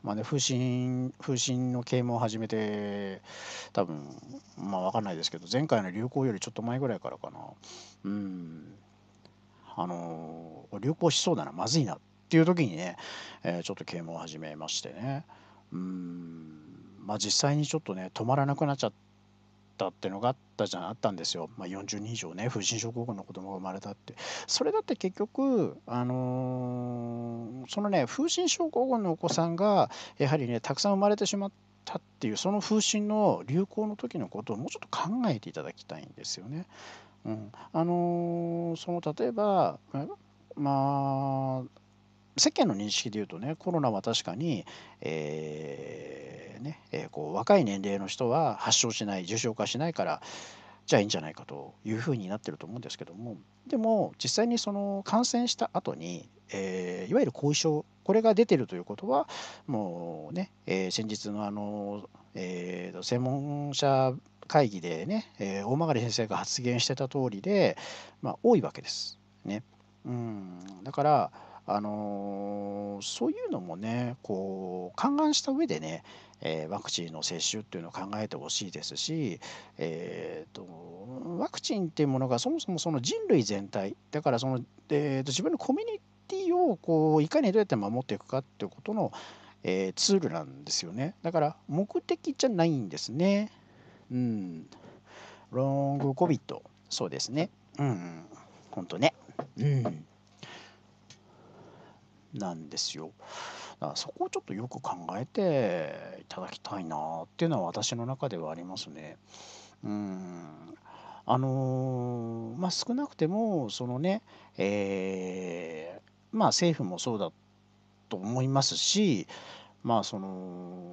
[SPEAKER 1] まあね、風疹風疹の啓蒙を始めて多分まあ分かんないですけど前回の流行よりちょっと前ぐらいからかなうんあの流行しそうだなまずいなっていう時にね、えー、ちょっと啓蒙を始めましてねうんまあ、実際にちょっとね止まらなくなっちゃったってのがあったじゃんあったんですよ、まあ、40人以上ね不審症候群の子供が生まれたってそれだって結局、あのー、そのね風神症候群のお子さんがやはりねたくさん生まれてしまったっていうその風疹の流行の時のことをもうちょっと考えていただきたいんですよね。うん、あのー、その例えばまあ世間の認識でいうとねコロナは確かに、えー、ねえー、こう若い年齢の人は発症しない重症化しないからじゃあいいんじゃないかというふうになってると思うんですけどもでも実際にその感染した後に、えー、いわゆる後遺症これが出てるということはもうね、えー、先日のあの、えー、専門者会議でね、えー、大曲先生が発言してた通りで、まあ、多いわけです。ねうん、だからあのそういうのもねこう勘案した上でね、えワクチンの接種っていうのを考えてほしいですし、えーと、ワクチンっていうものがそもそもその人類全体だからその、えーと、自分のコミュニティをこういかにどうやって守っていくかっていうことの、えー、ツールなんですよねだから目的じゃないんですね。うん、ロングコビットそうですね。うん、本当ね。うんなんですよ。だからそこをちょっとよく考えていただきたいなっていうのは私の中ではありますね。うんあのー、まあ、少なくてもそのね、えー、まあ、政府もそうだと思いますしまあその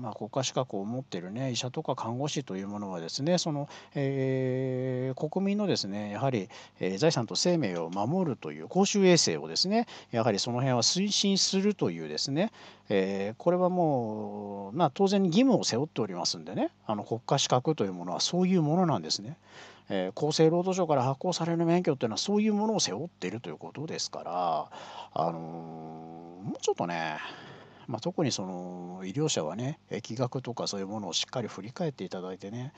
[SPEAKER 1] まあ、国家資格を持っている、ね、医者とか看護師というものはですねその、えー、国民のですねやはり、えー、財産と生命を守るという公衆衛生をですねやはりその辺は推進するというですね、えー、これはもう、まあ、当然義務を背負っておりますんでねあの国家資格というものはそういうものなんですね。え厚生労働省から発行される免許っていうのはそういうものを背負っているということですから、あのもうちょっとねまあ、特にその医療者はね疫学とかそういうものをしっかり振り返っていただいてね、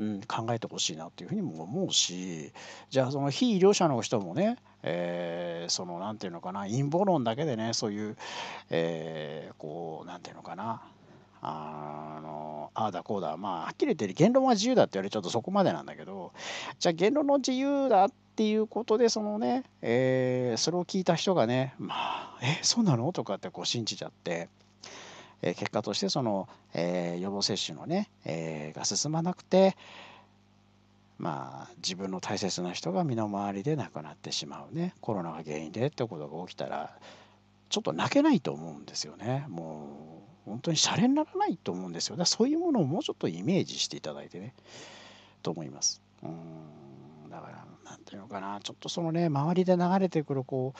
[SPEAKER 1] うん、考えてほしいなっていうふうにも思うしじゃあその非医療者の人もねえー、その何て言うのかな陰謀論だけでねそういう、えー、こう何て言うのかなあのあだこうだまあはっきり言って言論は自由だって言われちゃうとそこまでなんだけどじゃあ言論の自由だってっていうことでそのね、えー、それを聞いた人がね「まあえそうなの?」とかってこう信じちゃって。えー、結果としてその、えー、予防接種のね、えが進まなくて、まあ、自分の大切な人が身の回りで亡くなってしまうねコロナが原因でってことが起きたらちょっと泣けないと思うんですよねもう本当にシャレにならないと思うんですよねそういうものをもうちょっとイメージしていただいてねと思いますうんだからんていうのかなちょっとそのね周りで流れてくるこ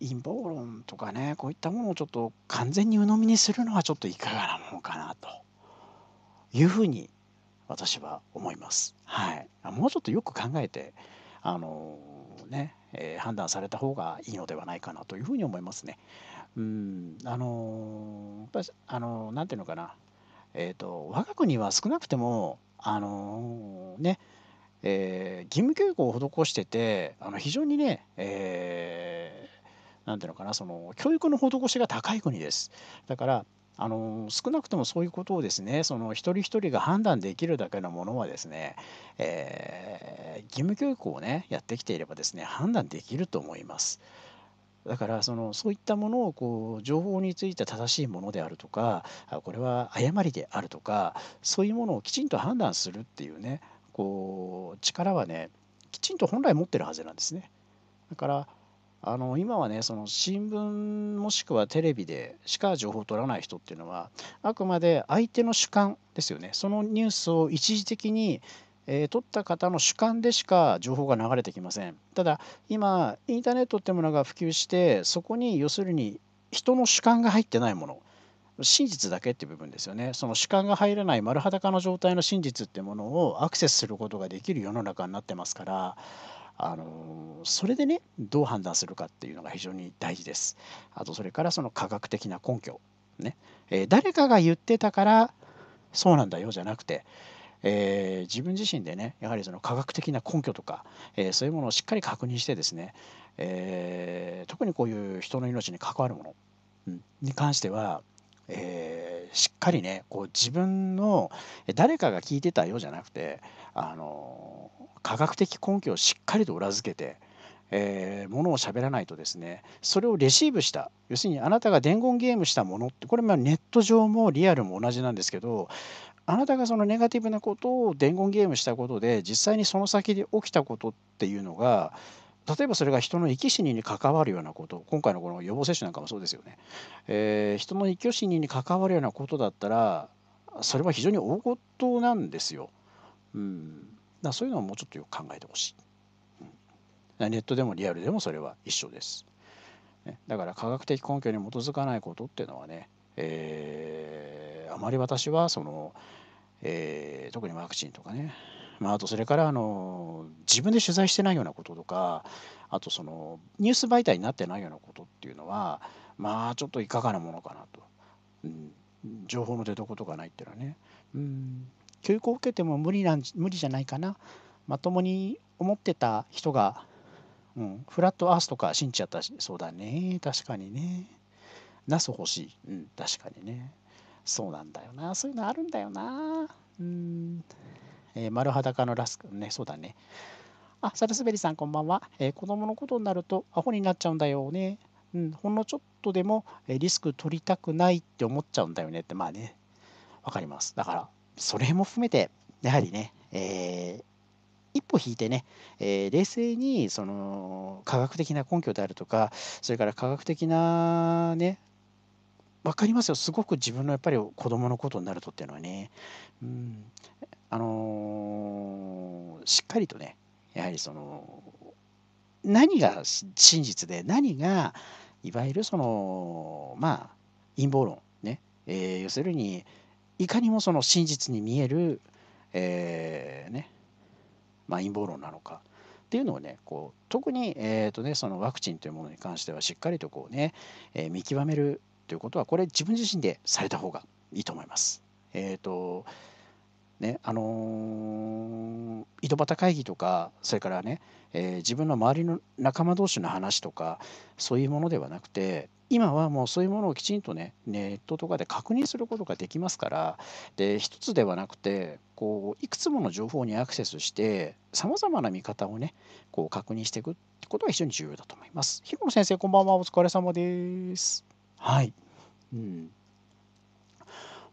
[SPEAKER 1] う陰謀論とかねこういったものをちょっと完全に鵜呑みにするのはちょっといかがなものかなというふうに私は思います。はい、もうちょっとよく考えてあのー、ね、えー、判断された方がいいのではないかなというふうに思いますね。うん、あのー、あのー、なんていうのかな、えっ、と我が国は少なくてもあのねえー、義務教育を施しててあの非常にね、えー、なんていうのかなその教育の施しが高い国です。だからあの少なくともそういうことをですねその一人一人が判断できるだけのものはですね、えー、義務教育をねやってきていればですね判断できると思います。だからそのそういったものをこう情報について正しいものであるとかこれは誤りであるとかそういうものをきちんと判断するっていうねこう力はねきちんと本来持ってるはずなんですね。だからあの今はねその新聞もしくはテレビでしか情報を取らない人っていうのはあくまで相手の主観ですよねそのニュースを一時的に、えー、取った方の主観でしか情報が流れてきませんただ今インターネットってものが普及してそこに要するに人の主観が入ってないもの真実だけって部分ですよねその主観が入らない丸裸の状態の真実ってものをアクセスすることができる世の中になってますからあのそれでねどう判断するかっていうのが非常に大事です。あとそれからその科学的な根拠ね、えー、誰かが言ってたからそうなんだよじゃなくて、えー、自分自身でねやはりその科学的な根拠とか、えー、そういうものをしっかり確認してですね、え特にこういう人の命に関わるものに関してはえー、しっかりねこう自分の誰かが聞いてたようじゃなくてあの科学的根拠をしっかりと裏付けて、えー、ものを喋らないとですねそれをレシーブした要するにあなたが伝言ゲームしたものってこれまネット上もリアルも同じなんですけどあなたがそのネガティブなことを伝言ゲームしたことで実際にその先で起きたことっていうのが例えばそれが人の生き死にに関わるようなこと今回のこの予防接種なんかもそうですよね、えー、人の生き死にに関わるようなことだったらそれは非常に大事なんですよ。うん、だそういうのはもうちょっとよく考えてほしい、うん。ネットでもリアルでもそれは一緒です。ね、だから科学的根拠に基づかないことっていうのはね、えー、あまり私はその、えー、特にワクチンとかねまあ、あとそれからあの自分で取材してないようなこととかあとそのニュース媒体になってないようなことっていうのはまあちょっといかがなものかなと、うん、情報の出どころがないっていうのはね、うん、教育を受けても無理なん無理じゃないかなまともに思ってた人が、うん、フラットアースとか信じちゃったしそうだね確かにねナス欲しい、うん、確かにねそうなんだよなそういうのあるんだよなうんえー、丸裸のラスクね、そうだね。あ、サルスベリさんこんばんは。えー、子供のことになるとアホになっちゃうんだよね。うん、ほんのちょっとでもリスク取りたくないって思っちゃうんだよねって、まあね、わかります。だから、それも含めて、やはりね、えー、一歩引いてね、えー、冷静にその科学的な根拠であるとか、それから科学的なね、わかりますよ、すごく自分のやっぱり子供のことになるとっていうのはね、うん、あのー、しっかりとね、やはりその、何が真実で、何が、いわゆるその、まあ、陰謀論、ね、えー、要するに、いかにもその真実に見える、えー、ね、まあ、陰謀論なのか。っていうのをね、こう特に、えーとね、そのワクチンというものに関してはしっかりとこうね、えー、見極めるということは、これ自分自身でされた方がいいと思います。えっ、ー、と、ねあのー、井戸端会議とかそれからね、えー、自分の周りの仲間同士の話とかそういうものではなくて今はもうそういうものをきちんとねネットとかで確認することができますからで一つではなくてこういくつもの情報にアクセスしてさまざまな見方をねこう確認していくってことが非常に重要だと思います。ひろ先生こんばんはお疲れ様です。はい、うん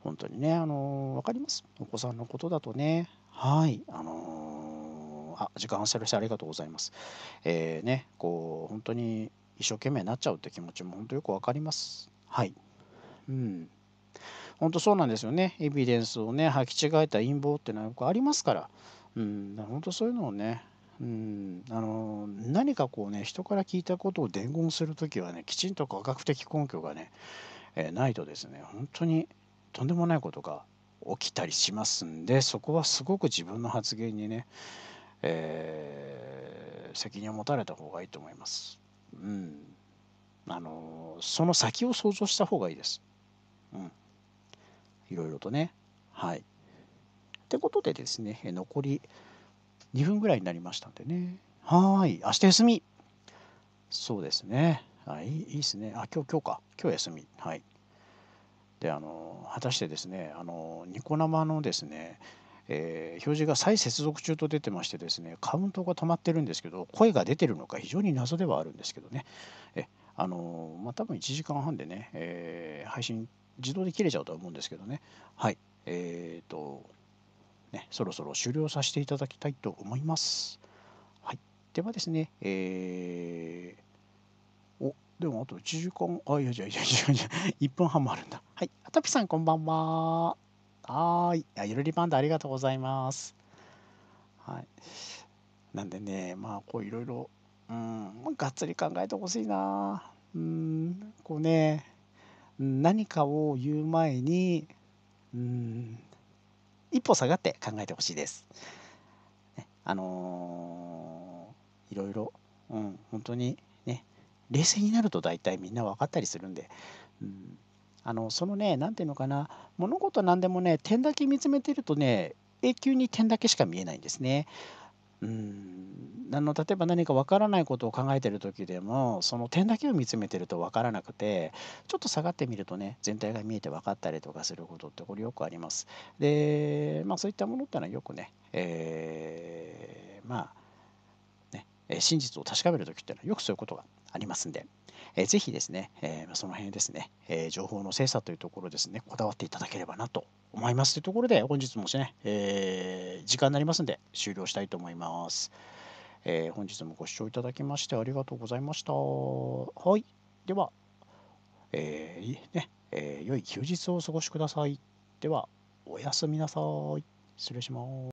[SPEAKER 1] 本当にね、あのー、分かります。お子さんのことだとね、はい、あのー、あ、時間をセしてありがとうございます。えー、ね、こう、本当に一生懸命になっちゃうって気持ちも本当よく分かります。はい。うん。本当そうなんですよね。エビデンスをね、履き違えた陰謀っていうのはよくありますから、うん、本当そういうのをね、うん、あの何かこうね人から聞いたことを伝言するときはねきちんと科学的根拠がね、えー、ないとですね本当にとんでもないことが起きたりしますんでそこはすごく自分の発言にね、えー、責任を持たれた方がいいと思います。うん、あのその先を想像した方がいいです。うん、いろいろとね。はい。ってことでですね残り2分ぐらいになりましたんでね。はい。明日休みそうですね。はい、いいですね。あ、今日、今日か。今日休み。はい。であの果たしてですねあのニコ生のですねえー、表示が再接続中と出てましてですねカウントが止まってるんですけど声が出てるのか非常に謎ではあるんですけどねえあのまあ多分1時間半でね、えー、配信自動で切れちゃうとは思うんですけどねはいえっ、ー、とねそろそろ終了させていただきたいと思いますはいではですねえでもあと1時間、あ、いやいやいやいやいや、1分半もあるんだ。はい。あたピさん、こんばんは。はい。あ、ゆるりバンドありがとうございます。はい。なんでね、まあ、こういろいろ、うん、がっつり考えてほしいな。うん、こうね、何かを言う前に、うん、一歩下がって考えてほしいです。ね、あのー、いろいろ、うん、本当に、冷静になると大体みんな分かったりするんで、うん、あのそのね何て言うのかな物事何でもね点だけ見つめてるとね永久に点だけしか見えないんですね。うんあの例えば何か分からないことを考えてる時でもその点だけを見つめてると分からなくてちょっと下がってみるとね全体が見えて分かったりとかすることってこれよくあります。でまあそういったものってのはよくね、えー、まあね真実を確かめる時っていうのはよくそういうことがありますんで、えー、ぜひですね、えー、その辺ですね、えー、情報の精査というところですね、こだわっていただければなと思いますというところで、本日もですね、えー、時間になりますんで終了したいと思います。えー、本日もご視聴いただきましてありがとうございました。はい。では、えー、ね、えー、良い休日をお過ごしください。では、おやすみなさい。失礼します。